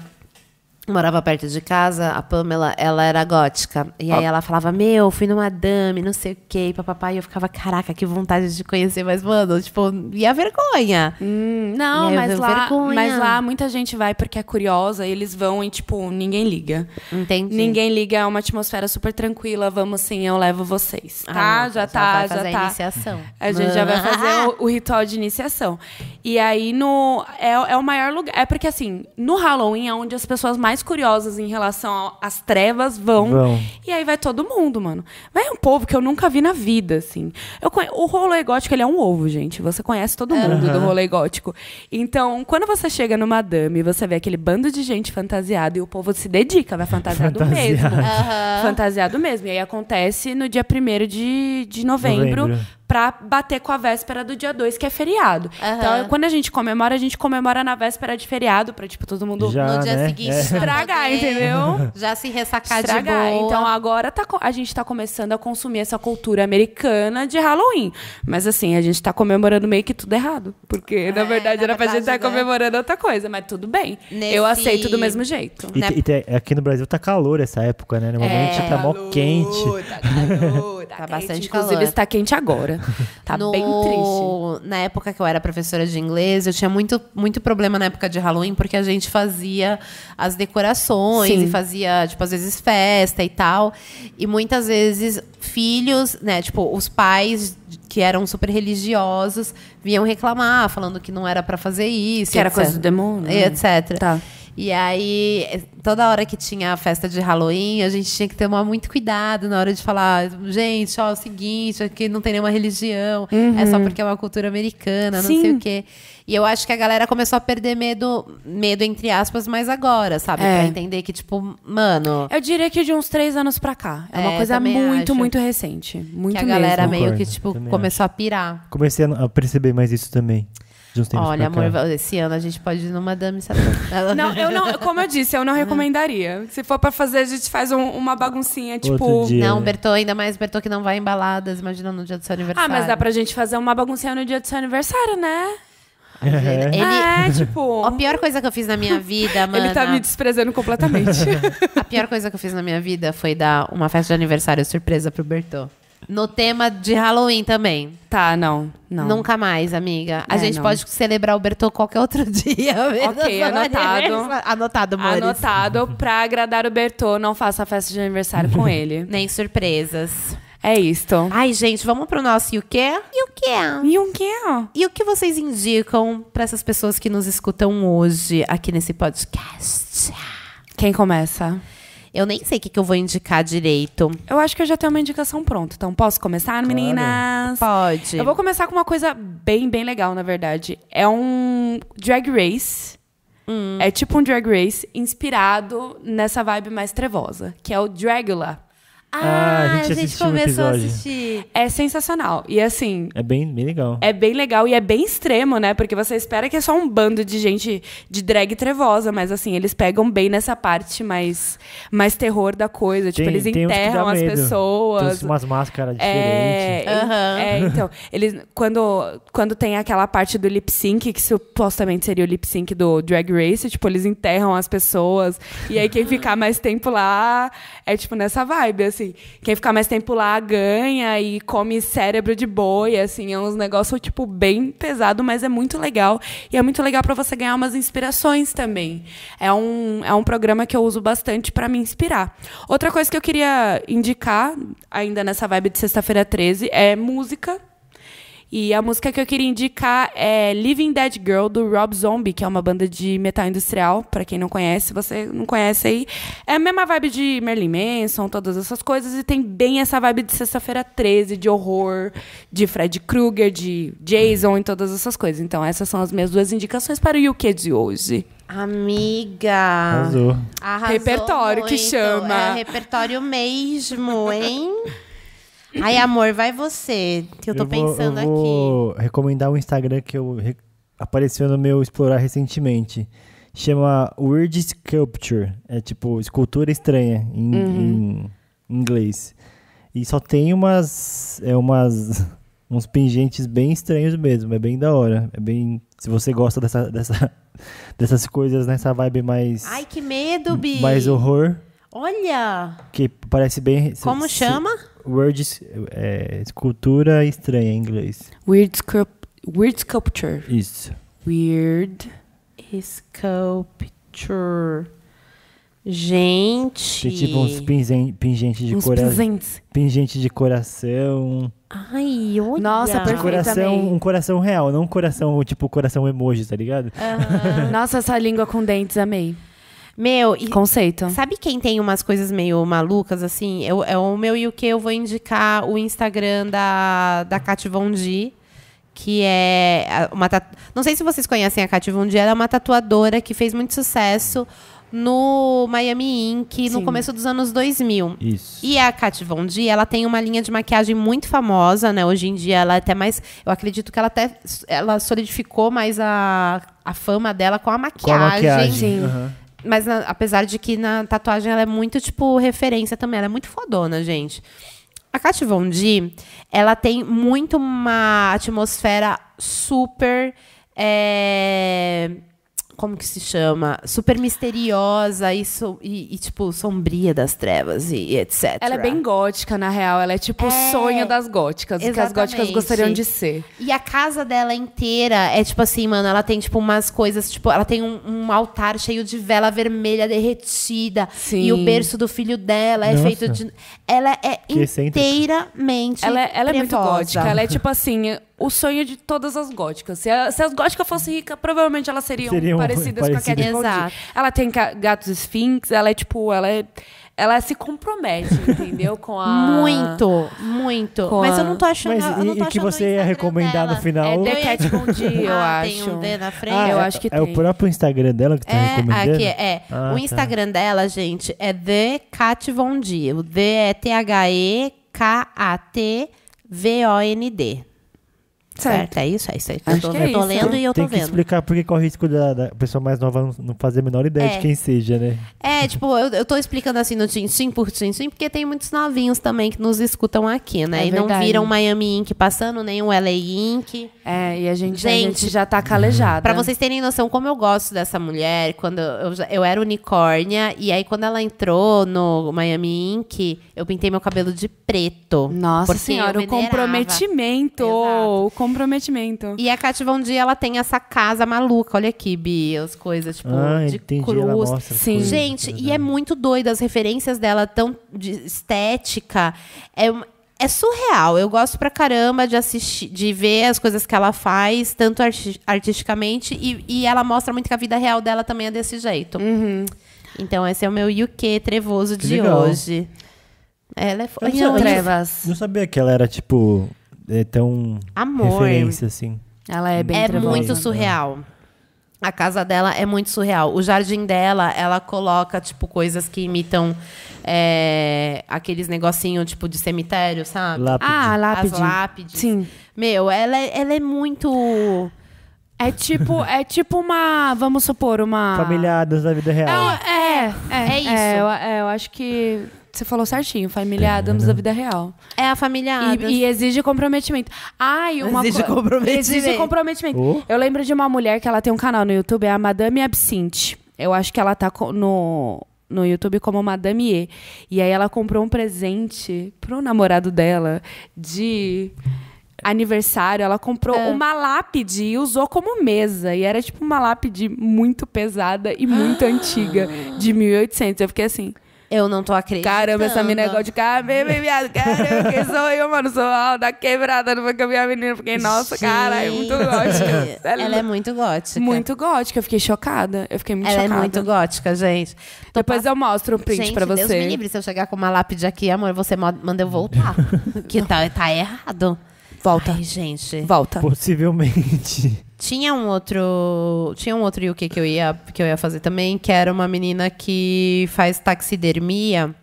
morava perto de casa, a Pamela, ela era gótica. E aí ela falava, meu, fui numa dame, não sei o quê, papai E eu ficava, caraca, que vontade de conhecer. Mas, mano, tipo, e a vergonha? Hum, não, mas lá, vergonha. mas lá muita gente vai porque é curiosa. E eles vão e, tipo, ninguém liga. Entendi. Ninguém liga, é uma atmosfera super tranquila. Vamos sim, eu levo vocês. Ah, tá, ah, já tá, já, já tá. A iniciação. A gente já vai fazer o, o, ritual de iniciação. E aí, no... É, é o maior lugar... É porque, assim, no Halloween é onde as pessoas mais mais curiosas em relação às trevas vão, vão. E aí vai todo mundo, mano. Vai um povo que eu nunca vi na vida, assim. Eu conhe... O rolê gótico, ele é um ovo, gente. Você conhece todo é, mundo uhum. do rolê gótico. Então, quando você chega no Madame, você vê aquele bando de gente fantasiada e o povo se dedica, vai fantasiado, fantasiado. mesmo. Uhum. Fantasiado mesmo. E aí acontece no dia 1 de, de novembro. novembro pra bater com a véspera do dia 2, que é feriado. Uhum. Então, quando a gente comemora, a gente comemora na véspera de feriado, pra, tipo, todo mundo Já, no dia né? seguinte é. estragar, entendeu? Já se ressacar estragar. de boa. Então, agora tá, a gente tá começando a consumir essa cultura americana de Halloween. Mas, assim, a gente tá comemorando meio que tudo errado. Porque, é, na verdade, na era verdade, pra gente estar tá né? comemorando outra coisa. Mas tudo bem. Nesse... Eu aceito do mesmo jeito. E, né? e tem, aqui no Brasil tá calor essa época, né? Normalmente é, tá calor, mó quente. Tá calor, tá, tá quente, bastante inclusive calor. Inclusive, está quente agora. tá no, bem triste. Na época que eu era professora de inglês, eu tinha muito, muito problema na época de Halloween, porque a gente fazia as decorações Sim. e fazia, tipo, às vezes festa e tal. E muitas vezes filhos, né, tipo, os pais que eram super religiosos vinham reclamar, falando que não era para fazer isso. Que etc. era coisa do demônio. Né? Etc. Tá. E aí, toda hora que tinha a festa de Halloween, a gente tinha que tomar muito cuidado na hora de falar, gente, ó, é o seguinte, aqui não tem nenhuma religião, uhum. é só uhum. porque é uma cultura americana, Sim. não sei o quê. E eu acho que a galera começou a perder medo, medo entre aspas, mais agora, sabe? É. Pra entender que, tipo, mano. Eu diria que de uns três anos pra cá. É, é uma coisa muito, muito recente. Muito que a galera mesmo. meio que, tipo, começou a pirar. Comecei a perceber mais isso também de uns tempos Olha, amor, esse ano a gente pode ir no Madame Satã. não, eu não, como eu disse, eu não uhum. recomendaria. Se for pra fazer, a gente faz um, uma baguncinha, tipo. dia. Não, Bertô, ainda mais Bertô que não vai em baladas, imagina no dia do seu aniversário. Ah, mas dá pra gente fazer uma baguncinha no dia do seu aniversário, né? É. Ele, É, tipo. a pior coisa que eu fiz na minha vida, mano. Ele tá me desprezando completamente. A pior coisa que eu fiz na minha vida foi dar uma festa de aniversário surpresa pro Bertô. No tema de Halloween também. Tá, não. não. Nunca mais, amiga. A é, gente não. pode celebrar o Bertô qualquer outro dia. Ok, anotado. Anotado, amores. Anotado. Pra agradar o Bertô, não faça festa de aniversário com ele. Nem surpresas. É isto. Ai, gente, vamos pro nosso e o quê? E o quê? E o quê? E o que vocês indicam para essas pessoas que nos escutam hoje aqui nesse podcast? Quem começa? Eu nem sei o que, que eu vou indicar direito. Eu acho que eu já tenho uma indicação pronta. Então, posso começar, claro. meninas? Pode. Eu vou começar com uma coisa bem, bem legal, na verdade. É um drag race. Hum. É tipo um drag race inspirado nessa vibe mais trevosa, que é o Dragula. Ah, ah, a gente, a gente começou a assistir. É sensacional. E assim. É bem, bem legal. É bem legal e é bem extremo, né? Porque você espera que é só um bando de gente de drag trevosa, mas assim, eles pegam bem nessa parte mais, mais terror da coisa. Tipo, tem, tipo, eles enterram as medo. pessoas. Tem umas máscaras é, diferentes. É, uhum. é, então. Eles, quando, quando tem aquela parte do lip sync, que supostamente seria o lip sync do Drag Race, tipo, eles enterram as pessoas. E aí quem ficar mais tempo lá é, tipo, nessa vibe, assim. Assim, quem ficar mais tempo lá ganha e come cérebro de boi, assim, é uns negócios, tipo, bem pesado, mas é muito legal. E é muito legal para você ganhar umas inspirações também. É um, é um programa que eu uso bastante para me inspirar. Outra coisa que eu queria indicar, ainda nessa vibe de sexta-feira 13, é música e a música que eu queria indicar é Living Dead Girl, do Rob Zombie, que é uma banda de metal industrial, para quem não conhece, você não conhece aí. É a mesma vibe de Merlin Manson, todas essas coisas, e tem bem essa vibe de sexta-feira 13, de horror, de Fred Krueger, de Jason e todas essas coisas. Então, essas são as minhas duas indicações para o UK de hoje. Amiga! Arrasou. Arrasou repertório muito. que chama. É repertório mesmo, hein? Ai, amor, vai você, que eu tô eu vou, pensando eu vou aqui. recomendar um Instagram que eu re... apareceu no meu explorar recentemente. Chama Weird Sculpture. É tipo escultura estranha em, uhum. em inglês. E só tem umas. É umas. Uns pingentes bem estranhos mesmo. É bem da hora. É bem. Se você gosta dessa, dessa, dessas coisas nessa vibe mais. Ai, que medo, Bi! Mais horror. Olha! Que parece bem. Como se, chama? Se, Word, é, estranha em inglês. Weird, sculp weird sculpture. Isso. Weird sculpture. Gente. Tem tipo uns pingentes de coração. Pingente de coração. Ai, olha. Nossa, de coração, também. um coração real, não um coração tipo coração emoji, tá ligado? Nossa, essa língua com dentes, amei. Meu, e Conceito. Sabe quem tem umas coisas meio malucas, assim? Eu, é o meu e o que eu vou indicar o Instagram da, da Kat Von D, que é uma tatu... Não sei se vocês conhecem a Kat Von D, ela é uma tatuadora que fez muito sucesso no Miami Ink Sim. no começo dos anos 2000. Isso. E a Kat Von D, ela tem uma linha de maquiagem muito famosa, né? Hoje em dia ela é até mais, eu acredito que ela até ela solidificou mais a, a fama dela com a maquiagem. Com a maquiagem. Uhum. Mas na, apesar de que na tatuagem ela é muito, tipo, referência também. Ela é muito fodona, gente. A Kat Von D, ela tem muito uma atmosfera super... É, como que se chama? Super misteriosa e, so, e, e, tipo, sombria das trevas e, e, etc. Ela é bem gótica, na real. Ela é tipo o é, sonho das góticas. Exatamente. que as góticas gostariam de ser. E a casa dela inteira é tipo assim, mano, ela tem tipo umas coisas, tipo, ela tem um, um altar cheio de vela vermelha derretida. Sim. E o berço do filho dela Nossa. é feito de. Ela é que inteiramente. Ela, é, ela é muito gótica. Ela é tipo assim o sonho de todas as góticas. Se, a, se as góticas fossem ricas, provavelmente elas seriam, seriam parecidas, parecidas com a Cat Exato. Ela tem gatos Sphinx, ela é tipo, ela é ela se compromete, entendeu? Com a. Muito, muito. Com Mas eu não tô achando. Mas, eu e, não tô e que você ia recomendar dela. no final. É The é. Cat Bom eu ah, acho. Tem um D na frente. Ah, eu é, acho que é tem. É o próprio Instagram dela que tá é, recomendando? Aqui, é. Ah, o tá. Instagram tá. dela, gente, é The Cat Von O D é T-H-E-K-A-T-V-O-N-D. Certo. certo. é isso, é isso aí. Eu Acho tô, que é eu tô isso. lendo e eu tô Tem que vendo. explicar porque corre o risco da, da pessoa mais nova não- fazer a menor ideia É. de quem seja, né? É, tipo, eu, eu tô explicando assim no Tim sim, por Tim porque tem muitos novinhos também que nos escutam aqui, né? É e não viram Miami Ink passando, nem o LA Ink. É, e a gente, a Gente, já tá calejada. Pra vocês terem noção como eu gosto dessa mulher, quando eu, eu era unicórnia, e aí quando ela entrou no Miami Ink, eu pintei meu cabelo de preto. Nossa senhora, o comprometimento. Exato. O comprometimento. E a Kátia Von Dia, ela tem essa casa maluca. Olha aqui, Bi, as coisas, tipo, ah, de entendi, cruz. Sim. Coisas, Gente, é e é muito doido. As referências dela tão de estética. É, é surreal. Eu gosto pra caramba de assistir, de ver as coisas que ela faz, tanto arti artisticamente, e, e, ela mostra muito que a vida real dela também é desse jeito. Uhum. Então, esse é o meu UK trevoso que de legal. hoje. Ela é fofinha. Não, é trevas. não sabia que ela era, tipo, é tão Amor. referência, assim. Ela é bem É trevosa. muito surreal. A casa dela é muito surreal. O jardim dela, ela coloca, tipo, coisas que imitam é, aqueles negocinhos, tipo, de cemitério, sabe? Lápide. Ah, lápide. As lápides. Sim. Meu, ela, é, ela é muito... É tipo, é tipo uma, vamos supor, uma... Familiadas da vida real. É, é, é, é isso. É, eu, é, eu acho que você falou certinho, família Adams né? da vida real. É a família Adams. E, e exige comprometimento. Ai, uma Exige comprometimento. Exige comprometimento. Oh. Eu lembro de uma mulher que ela tem um canal no YouTube, é a Madame Absinthe. Eu acho que ela tá no, no YouTube como Madame E. E aí ela comprou um presente pro namorado dela de aniversário, ela comprou é. uma lápide e usou como mesa. E era tipo uma lápide muito pesada e muito antiga, de 1800. Eu fiquei assim. Eu não tô acreditando. Caramba, essa mina é igual de cabelo viado, caramba, quem sou eu, mano? Sou a da quebrada, não vou caminhar a menina. Fiquei, nossa, cara, é muito gótica. Ela, ela é muito gótica. Muito gótica, eu fiquei chocada. Eu fiquei muito ela é chocada. Ela é muito gótica, gente. Tô Depois eu mostro o print gente, pra você. Deus me livre, se eu chegar com uma lápide aqui, amor, você manda eu voltar. que tá, tá errado. Volta. Ai, gente. Volta. Possivelmente. Tinha um outro, tinha um outro UK que eu ia que eu ia fazer também, que era uma menina que faz taxidermia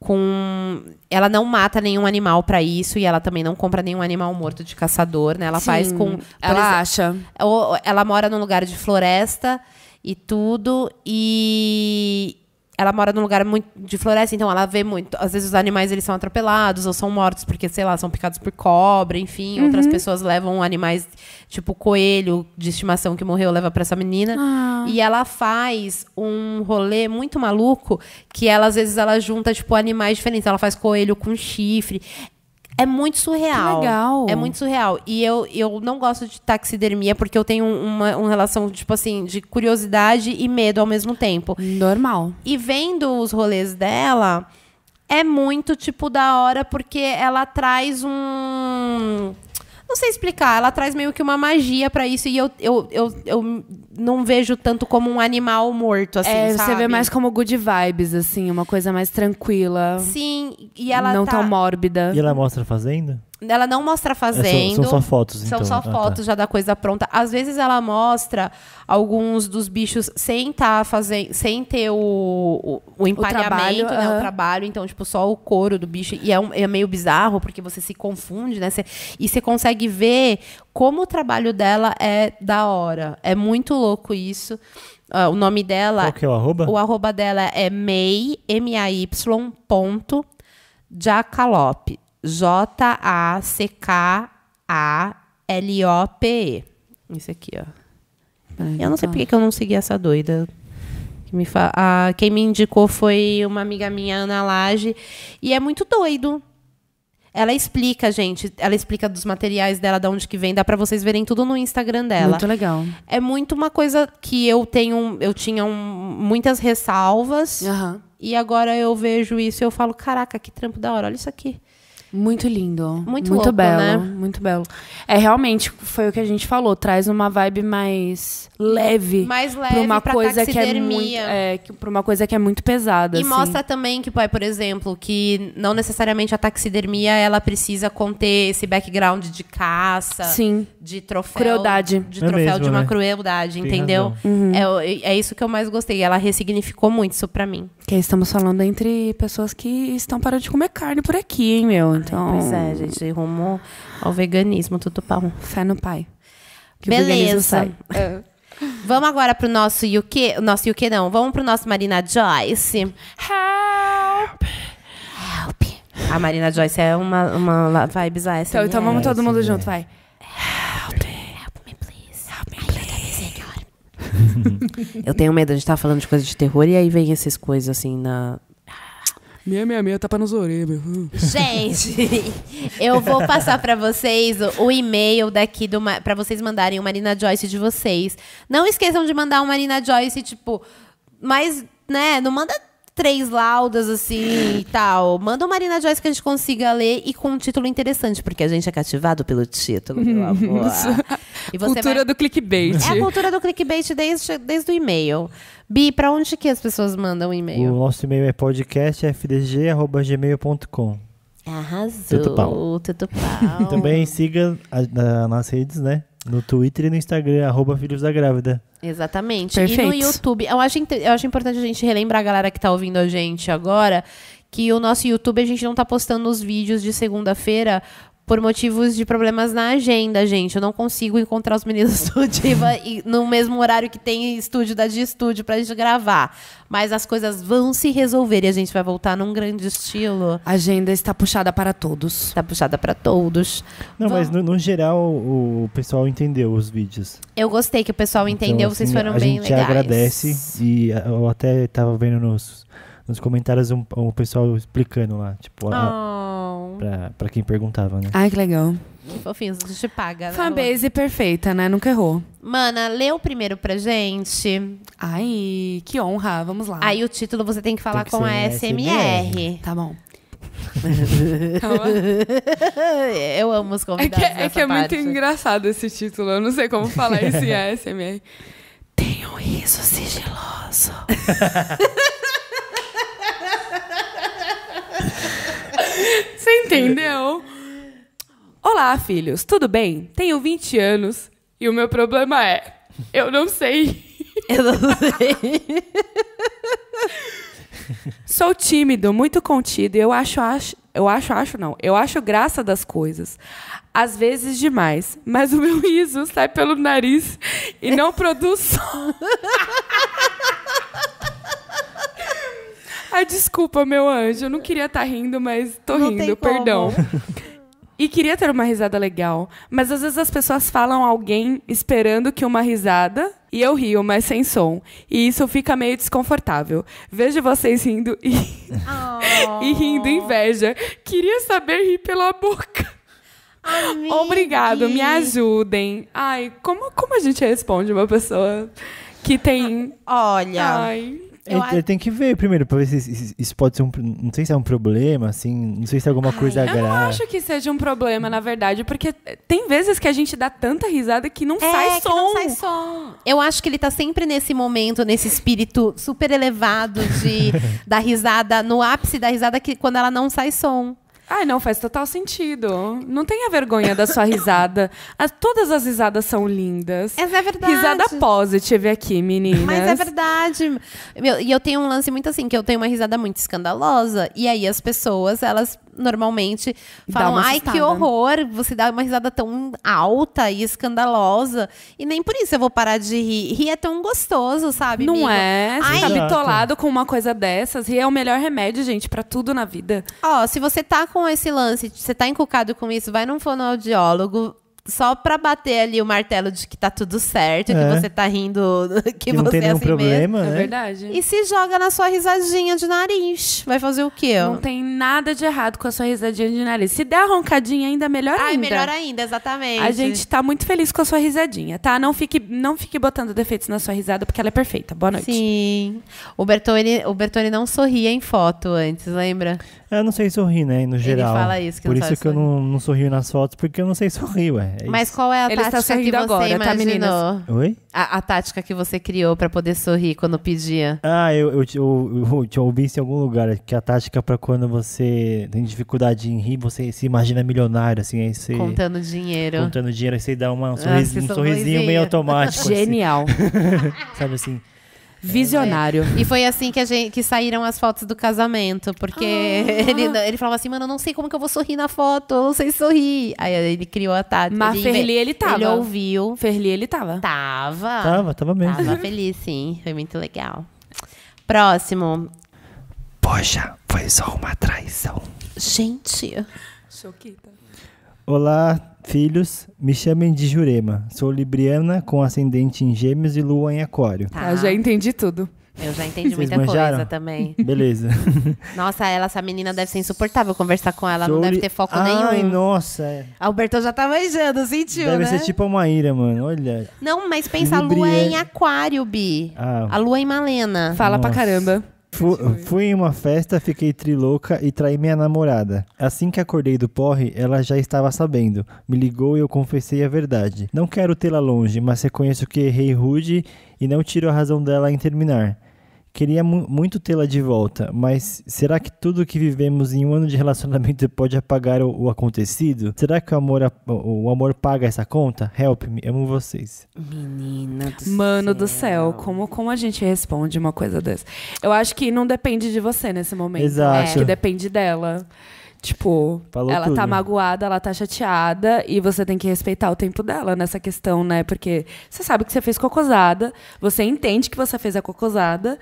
com ela não mata nenhum animal para isso e ela também não compra nenhum animal morto de caçador, né? Ela Sim, faz com ela exemplo, acha. Ou ela mora num lugar de floresta e tudo e ela mora num lugar muito de floresta, então ela vê muito. Às vezes os animais eles são atropelados ou são mortos porque, sei lá, são picados por cobra, enfim. Uhum. Outras pessoas levam animais, tipo coelho de estimação que morreu, leva para essa menina. Ah. E ela faz um rolê muito maluco que ela às vezes ela junta tipo animais diferentes. Ela faz coelho com chifre. É muito surreal. Que legal. É muito surreal. E eu, eu não gosto de taxidermia porque eu tenho uma, uma relação, tipo assim, de curiosidade e medo ao mesmo tempo. Normal. E vendo os rolês dela, é muito, tipo, da hora porque ela traz um não sei explicar, ela traz meio que uma magia para isso e eu, eu, eu, eu não vejo tanto como um animal morto, assim, é, sabe? Você vê mais como good vibes, assim, uma coisa mais tranquila. Sim, e ela Não tá... tão mórbida. E ela mostra a fazenda? Ela não mostra fazendo. É, são, são, só fotos, São então. só ah, tá. fotos tá. já da coisa pronta. Às vezes ela mostra alguns dos bichos sem tá fazendo, sem ter o, o, o o trabalho, né? Uh -huh. O trabalho. Então, tipo, só o couro do bicho. E é, um, é meio bizarro, porque você se confunde, né? Cê, e você consegue ver como o trabalho dela é da hora. É muito louco isso. Uh, o nome dela. Qual que é o arroba? O arroba dela é May, M-A-Y, ponto, Jacalope. J-A-C-K-A-L-O-P-E. Isso aqui, ó. Ai, eu não sei tá. por porque que eu não segui essa doida. Que me fa... ah, quem me indicou foi uma amiga minha, Ana Lage. E é muito doido. Ela explica, gente. Ela explica dos materiais dela, de onde que vem. Dá para vocês verem tudo no Instagram dela. Muito legal. É muito uma coisa que eu tenho... Eu tinha um, muitas ressalvas. Uhum. E agora eu vejo isso e eu falo, caraca, que trampo da hora. Olha isso aqui. Muito lindo. Muito, muito louco, belo, né? muito belo. É realmente foi o que a gente falou, traz uma vibe mais leve, mais leve para uma pra coisa que é muito, é, para uma coisa que é muito pesada. E assim. mostra também que, por exemplo, que não necessariamente a taxidermia ela precisa conter esse background de caça, Sim. de troféu, crueldade, de é troféu mesmo, de uma né? crueldade, entendeu? Uhum. É, é isso que eu mais gostei. Ela ressignificou muito isso para mim. Que estamos falando entre pessoas que estão parando de comer carne por aqui, hein, meu? Então. Ai, pois é, então, gente, rumo ao veganismo, tudo pau. Fé no pai. Que Beleza. É. Vamos agora pro nosso UK. Nosso UK não, vamos pro nosso Marina Joyce. Help! Help. A Marina Joyce é uma, uma vibes ASMR. É então, então vamos todo mundo junto, vai. Help. Help me, please. Help me, please. Ajuda-me, senhor. Eu tenho medo, a gente tá falando de coisas de terror e aí vem essas coisas assim na, 666 tá pra nos orelhas, meu. Gente, eu vou passar para vocês o e-mail daqui do para vocês mandarem o Marina Joyce de vocês. Não esqueçam de mandar o Marina Joyce, tipo, mas, né, não manda três laudas, assim, e tal. Manda o Marina Joyce que a gente consiga ler e com um título interessante, porque a gente é cativado pelo título, meu amor. cultura vai... do clickbait. É a cultura do clickbait desde, desde o e-mail. Bi, pra onde que as pessoas mandam e-mail? O nosso e-mail é podcastfdg.gmail.com Arrasou, tudo pau. Tudo pau. Também siga a, a, nas redes, né? No Twitter e no Instagram, arroba Filhos da Grávida. Exatamente. Perfeito. E no YouTube. Eu acho, eu acho importante a gente relembrar a galera que está ouvindo a gente agora que o nosso YouTube a gente não está postando os vídeos de segunda-feira por motivos de problemas na agenda, gente. Eu não consigo encontrar os meninos do Diva no mesmo horário que tem estúdio da de estúdio pra gente gravar. Mas as coisas vão se resolver e a gente vai voltar num grande estilo. A agenda está puxada para todos. Está puxada para todos. Não, Vão... mas no, no, geral o pessoal entendeu os vídeos. Eu gostei que o pessoal então, entendeu, então, assim, vocês foram bem legais. A gente agradece e eu até estava vendo nos nos comentários um, um pessoal explicando lá, tipo, a, oh. pra, pra quem perguntava, né? Ai, que legal. Fofinhos, a gente paga. Né, Fanbase perfeita, né? Nunca errou. Mana, lê o primeiro pra gente. Ai, que honra. Vamos lá. Aí o título você tem que falar tem que com a SMR. SMR. Tá bom. eu amo os é convidados. É que, é, que é muito engraçado esse título. Eu não sei como falar isso em ASMR. Tem um riso sigiloso. Você entendeu? Olá, filhos, tudo bem? Tenho 20 anos e o meu problema é: eu não sei. Eu não sei. Sou tímido, muito contido e eu acho, acho, eu acho, acho não. Eu acho graça das coisas. Às vezes demais, mas o meu riso sai pelo nariz e não produz som. desculpa, meu anjo. Eu não queria estar tá rindo, mas tô não rindo, perdão. E queria ter uma risada legal. Mas às vezes as pessoas falam alguém esperando que uma risada. E eu rio, mas sem som. E isso fica meio desconfortável. Vejo vocês rindo e, oh. e rindo inveja. Queria saber rir pela boca. Amigue. Obrigado, me ajudem. Ai, como, como a gente responde uma pessoa que tem. Olha. Ai. Ele, acho... ele, tem que ver primeiro pra ver se isso pode ser um. Não sei se é um problema, assim. Não sei se é alguma Ai, coisa grave. Eu não acho que seja um problema, na verdade, porque tem vezes que a gente dá tanta risada que não é, sai som. Não sai som. Eu acho que ele tá sempre nesse momento, nesse espírito super elevado de da risada, no ápice da risada, que quando ela não sai som ai não, faz total sentido. Não tenha vergonha da sua risada. As, todas as risadas são lindas. Essa é verdade. Risada positive aqui, meninas. Mas é verdade. Meu, e eu tenho um lance muito assim, que eu tenho uma risada muito escandalosa. E aí as pessoas, elas normalmente falam, ai, que horror, você dá uma risada tão alta e escandalosa. E nem por isso eu vou parar de rir. Rir é tão gostoso, sabe? Não amigo? é? Você ai, tá bitolado com uma coisa dessas. Rir é o melhor remédio, gente, para tudo na vida. Ó, se você tá com esse lance, você tá encucado com isso, vai num fonoaudiólogo, só pra bater ali o martelo de que tá tudo certo, é. que você tá rindo, que, que não você não tem é nenhum assim é assim problema, mesmo. Né? É verdade. E se joga na sua risadinha de nariz. Vai fazer o quê? Não tem nada de errado com a sua risadinha de nariz. Se der roncadinha, ainda melhor ainda. ainda. melhor ainda, exatamente. A gente tá muito feliz com a sua risadinha, tá? Não fique, não fique botando defeitos na sua risada, porque ela é perfeita. Boa noite. Sim. O Bertone, o Bertone não sorria em foto antes, lembra? Eu não sei sorrir, né? No geral. Ele fala isso que Por não isso que sorrir. eu não, não sorrio nas fotos, porque eu não sei sorrir, ué é Mas qual é a Ele tá tática que você agora, tá, imaginou? Tá, meninas? Oi? A, a, tática que você criou para poder sorrir quando pedia. Ah, eu, eu, eu, eu te ouvi isso em algum lugar, que a tática para quando você tem dificuldade em rir, você se imagina milionário, assim, aí você... Contando dinheiro. Contando dinheiro, aí você dá uma, ah, um, sorriso, ah, um sorrisinho meio automático. Assim. Genial. Assim. Sabe assim... É, visionário. É. E foi assim que, a gente, que saíram as fotos do casamento, porque ah. ele, ele falava assim, mano, eu não sei como que eu vou sorrir na foto, eu não sei sorrir. Aí ele criou a tática. Mas Ferli ele tava. Ele ouviu. Ferli ele tava. Tava. Tava, tava mesmo. Tava uhum. feliz, sim. Foi muito legal. Próximo. Poxa, foi só uma traição. Gente. Choquita. Olá, Filhos, me chamem de Jurema. Sou libriana com ascendente em gêmeos e lua em aquário. Tá. Eu já entendi tudo. Eu já entendi Vocês muita manjaram? coisa também. Beleza. Nossa, ela, essa menina deve ser insuportável conversar com ela. Não deve ter foco nenhum. Ai, nossa. Alberto já tá manjando, sentiu, deve né? ser tipo a Maíra, mano. Olha. Não, mas pensa, Libriana. a lua é em aquário, Bi. Ah. A lua é em Malena. Fala nossa. pra caramba. Fu fui em uma festa, fiquei trilouca e traí minha namorada. Assim que acordei do porre, ela já estava sabendo. Me ligou e eu confessei a verdade. Não quero tê-la longe, mas reconheço que errei rude e não tiro a razão dela em terminar. Queria mu muito tê-la de volta, mas será que tudo que vivemos em um ano de relacionamento pode apagar o, o acontecido? Será que o amor, o amor paga essa conta? Help me, amo vocês. Menina do Mano céu. do céu, como, como a gente responde uma coisa dessa? Eu acho que não depende de você nesse momento. Né? Exato. É, que depende dela. Tipo, Falou ela tá tudo. tá magoada, ela tá chateada e você tem que respeitar o tempo dela nessa questão, né? Porque você sabe que você fez cocosada, você entende que você fez a cocosada,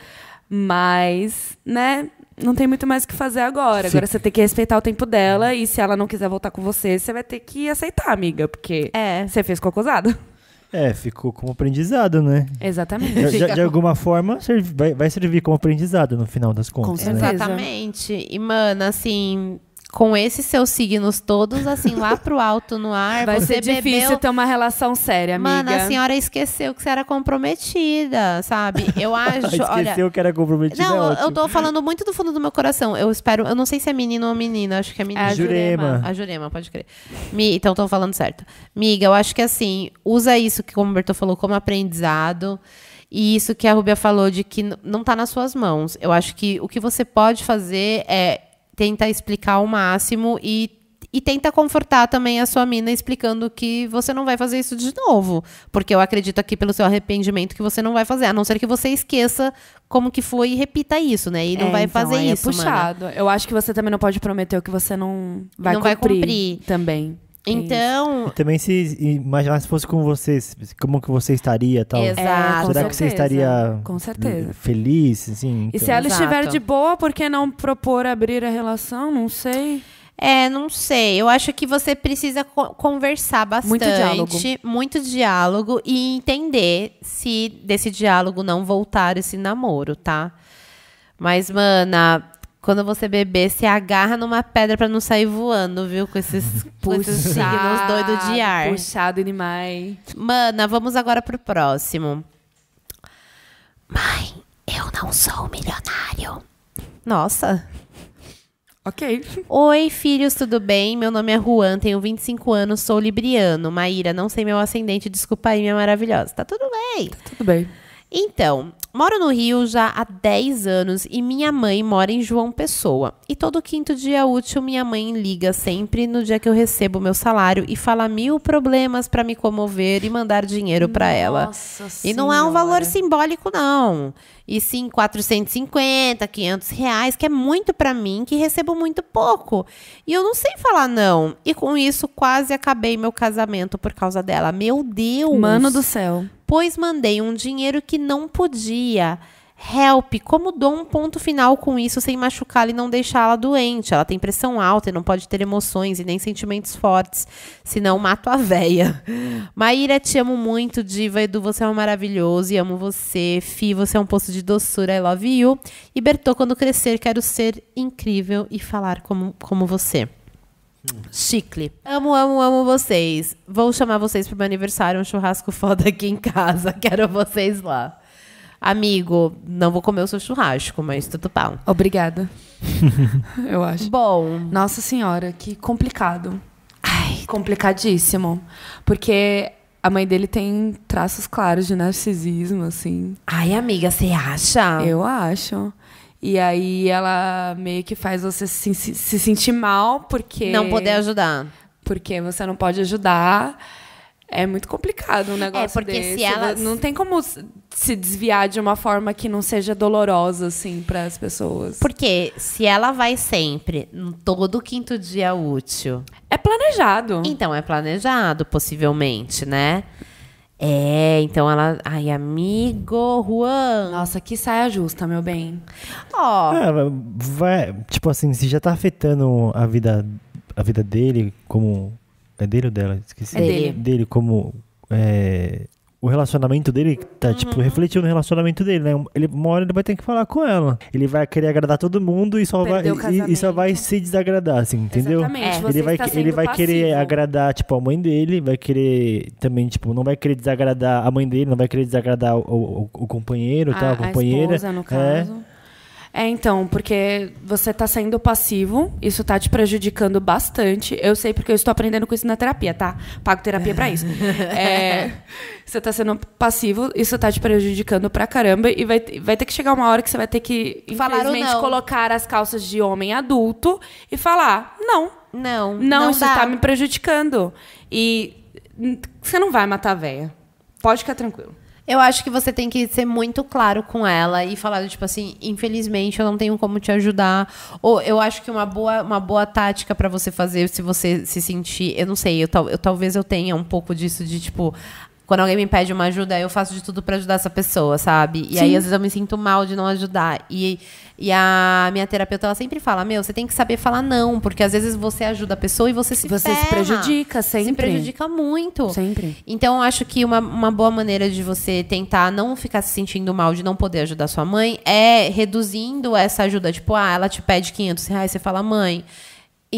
mas, né, não tem muito mais o que fazer agora. Sim. Agora você tem que respeitar o tempo dela e se ela não quiser voltar com você, você vai ter que aceitar, amiga, porque é. você fez cocosada. É, ficou como aprendizado, né? Exatamente. De, de, de alguma forma, vai, vai servir como aprendizado no final das contas. Com né? certeza. Né? Exatamente. E, mano, assim, com esses seus signos todos, assim, lá pro alto no ar. Vai ser bebeu... difícil ter uma relação séria, amiga. Mano, a senhora esqueceu que você era comprometida, sabe? Eu acho. esqueceu olha... que era comprometida. Não, é eu tô falando muito do fundo do meu coração. Eu espero. Eu não sei se é menino ou menina, acho que é menina. É a Jurema. A Jurema, pode crer. Mi... Então tô falando certo. Miga, eu acho que assim, usa isso que, como o Bertô falou, como aprendizado. E isso que a Rubia falou de que não está nas suas mãos. Eu acho que o que você pode fazer é tenta explicar ao máximo e, e tenta confortar também a sua mina explicando que você não vai fazer isso de novo. Porque eu acredito aqui pelo seu arrependimento que você não vai fazer, a não ser que você esqueça como que foi e repita isso, né? E não é, vai então, fazer é isso. É puxado. Eu acho que você também não pode prometer o que você não vai não cumprir. Vai cumprir. Também. É então. E também se imaginar se fosse com vocês, como que você estaria tal. Exato. É, Será certeza. que você estaria com certeza. feliz? Assim, então. E se então? ela Exato. estiver de boa, por que não propor abrir a relação? Não sei. É, não sei. Eu acho que você precisa conversar bastante. Muito diálogo. Muito diálogo e entender se desse diálogo não voltar esse namoro, tá? Mas, mana, quando você beber, se agarra numa pedra para não sair voando, viu? Com esses, com esses signos doidos de ar. Puxado demais. Mana, vamos agora pro próximo. Mãe, eu não sou um milionário. Nossa. Ok. Oi, filhos, tudo bem? Meu nome é Juan, tenho 25 anos, sou libriano. Maíra, não sei meu ascendente, desculpa aí, minha maravilhosa. Tá tudo bem. Tá tudo bem. Então, Moro no Rio já há 10 anos e minha mãe mora em João Pessoa. E todo quinto dia útil minha mãe liga sempre no dia que eu recebo meu salário e fala mil problemas para me comover e mandar dinheiro para ela. Senhora. E não é um valor simbólico não. E sim 450, 500 reais, que é muito para mim, que recebo muito pouco. E eu não sei falar não. E com isso quase acabei meu casamento por causa dela. Meu Deus! Mano do céu. Pois mandei um dinheiro que não podia Help, como dou um ponto final com isso sem machucá-la e não deixá-la doente? Ela tem pressão alta e não pode ter emoções e nem sentimentos fortes, senão mato a véia. Maíra, te amo muito, diva. Edu, você é um maravilhoso e amo você. Fi, você é um poço de doçura, I love you. E Bertô, quando crescer, quero ser incrível e falar como, como você. Chicle. Amo, amo, amo vocês. Vou chamar vocês pro meu aniversário, um churrasco foda aqui em casa. Quero vocês lá amigo, não vou comer o seu churrasco, mas tudo pau. Obrigada. Eu acho. Bom. Nossa Senhora, que complicado. Ai, complicadíssimo. Porque a mãe dele tem traços claros de narcisismo, assim. Ai, amiga, você acha? Eu acho. E aí ela meio que faz você se, se sentir mal porque. Não poder ajudar. Porque você não pode ajudar. É muito complicado um é, negócio é, porque desse. Se né? ela Não tem como se desviar de uma forma que não seja dolorosa, assim, para as pessoas. Porque se ela vai sempre, todo quinto dia útil. É planejado. Então, é planejado, possivelmente, né? É, então ela. Ai, amigo, Juan. Nossa, que saia justa, meu bem. Ó. Oh. É, Tipo assim, se já tá afetando a vida, a vida dele como é dele ou dela? Esqueci. É dele. Dele como... É, o relacionamento dele tá, uhum. tipo, refletindo no relacionamento dele, né? Ele, uma hora ele vai ter que falar com ela. Ele vai querer agradar todo mundo e só, vai, e, e, só vai se desagradar, assim, entendeu? Exatamente. É. Ele vai, ele vai querer agradar, tipo, a mãe dele, vai querer também, tipo, não vai querer desagradar a mãe dele, não vai querer desagradar o, o, o companheiro, tá, ah, a, tal, a companheira. A esposa, no é. caso. É. É, então, porque você está sendo passivo, isso está te prejudicando bastante. Eu sei porque eu estou aprendendo com isso na terapia, tá? Pago terapia para isso. É, você está sendo passivo, isso está te prejudicando pra caramba e vai, vai ter que chegar uma hora que você vai ter que, infelizmente, colocar as calças de homem adulto e falar: não. Não. Não, não isso está me prejudicando. E você não vai matar a véia. Pode ficar tranquilo. Eu acho que você tem que ser muito claro com ela e falar, tipo assim, infelizmente eu não tenho como te ajudar. Ou eu acho que uma boa, uma boa tática para você fazer, se você se sentir. Eu não sei, eu, eu talvez eu tenha um pouco disso de tipo, quando alguém me pede uma ajuda, eu faço de tudo para ajudar essa pessoa, sabe? E Sim. aí, às vezes, eu me sinto mal de não ajudar. E, e a minha terapeuta, ela sempre fala: Meu, você tem que saber falar não, porque às vezes você ajuda a pessoa e você se Você ferra, se prejudica sempre. Se prejudica muito. Sempre. Então, eu acho que uma, uma boa maneira de você tentar não ficar se sentindo mal de não poder ajudar sua mãe é reduzindo essa ajuda. Tipo, ah, ela te pede 500 reais, você fala, mãe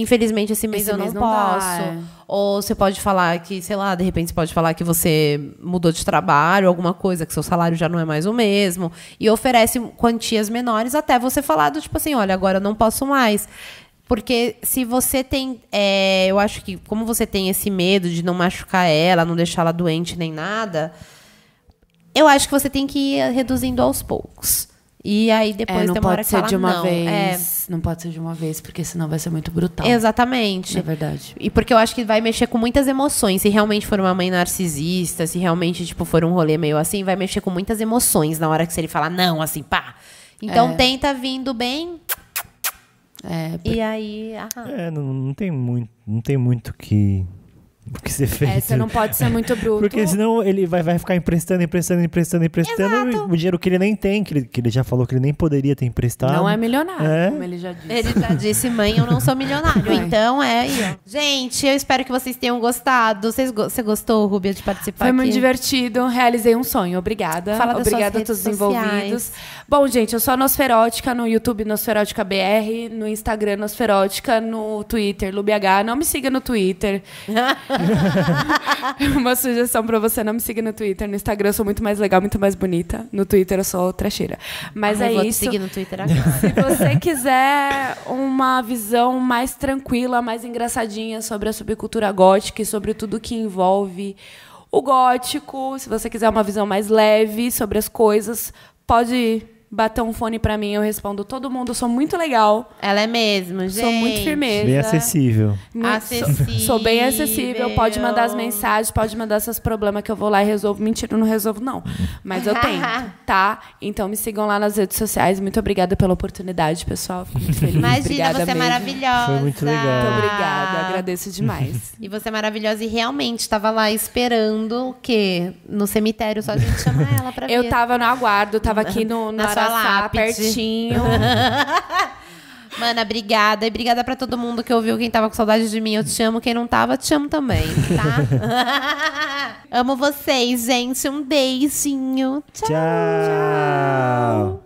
infelizmente esse mês esse eu não, não posso. Dá. É. Ou você pode falar que, sei lá, de repente você pode falar que você mudou de trabalho, alguma coisa, que seu salário já não é mais o mesmo. E oferece quantias menores até você falar do tipo assim, olha, agora eu não posso mais. Porque se você tem. É, eu acho que como você tem esse medo de não machucar ela, não deixar ela doente nem nada, eu acho que você tem que ir reduzindo aos poucos. E aí depois é, não demora pode ser de uma não. É. vez. É. Não pode ser de uma vez, porque senão vai ser muito brutal. Exatamente. É verdade. E porque eu acho que vai mexer com muitas emoções. Se realmente for uma mãe narcisista, se realmente, tipo, for um rolê meio assim, vai mexer com muitas emoções na hora que se ele falar não, assim, pá. Então é. tenta vindo bem. É, E aí. É, não, não, tem muito, não tem muito que que você fez. É, você não pode ser muito bruto. Porque senão ele vai, vai ficar emprestando, emprestando, emprestando, emprestando Exato. o dinheiro que ele nem tem, que ele, que ele já falou que ele nem poderia ter emprestado. Não é milionário, é. como ele já disse. Ele já disse, mãe, eu não sou milionário. então é aí, Gente, eu espero que vocês tenham gostado. Vocês você gostou, Rubia, de participar Foi aqui? muito divertido. Realizei um sonho. Obrigada. Fala Obrigada a todos os envolvidos. Bom, gente, eu sou a Nosferótica no YouTube Nosferótica BR, no Instagram Nosferótica, no Twitter lubh Não me siga no Twitter. Uma sugestão pra você, não me siga no Twitter. No Instagram eu sou muito mais legal, muito mais bonita. No Twitter eu sou trecheira. Mas Ai, é vou isso. Te seguir no Twitter agora. Se você quiser uma visão mais tranquila, mais engraçadinha sobre a subcultura gótica e sobre tudo que envolve o gótico, se você quiser uma visão mais leve sobre as coisas, pode bater um fone para mim, eu respondo todo mundo, sou muito legal. Ela é mesmo, gente. Sou muito firmeza. Bem acessível. Muito, acessível. Sou, bem acessível, pode mandar as mensagens, pode mandar seus problemas que eu vou lá e resolvo. Mentira, não resolvo não, mas eu tenho, tá? Então me sigam lá nas redes sociais. Muito obrigada pela oportunidade, pessoal. Fico muito feliz. Imagina, é obrigada você mesmo. é maravilhosa. Foi muito legal. Muito obrigada, agradeço demais. e você é maravilhosa e realmente estava lá esperando o quê? No cemitério só a gente chamar ela para ver. Eu tava no aguardo, tava aqui no, no lá pertinho. Mana, obrigada. E obrigada pra todo mundo que ouviu. Quem tava com saudade de mim, eu te amo. Quem não tava, te amo também, tá? amo vocês, gente. Um beijinho. Tchau. Tchau. Tchau.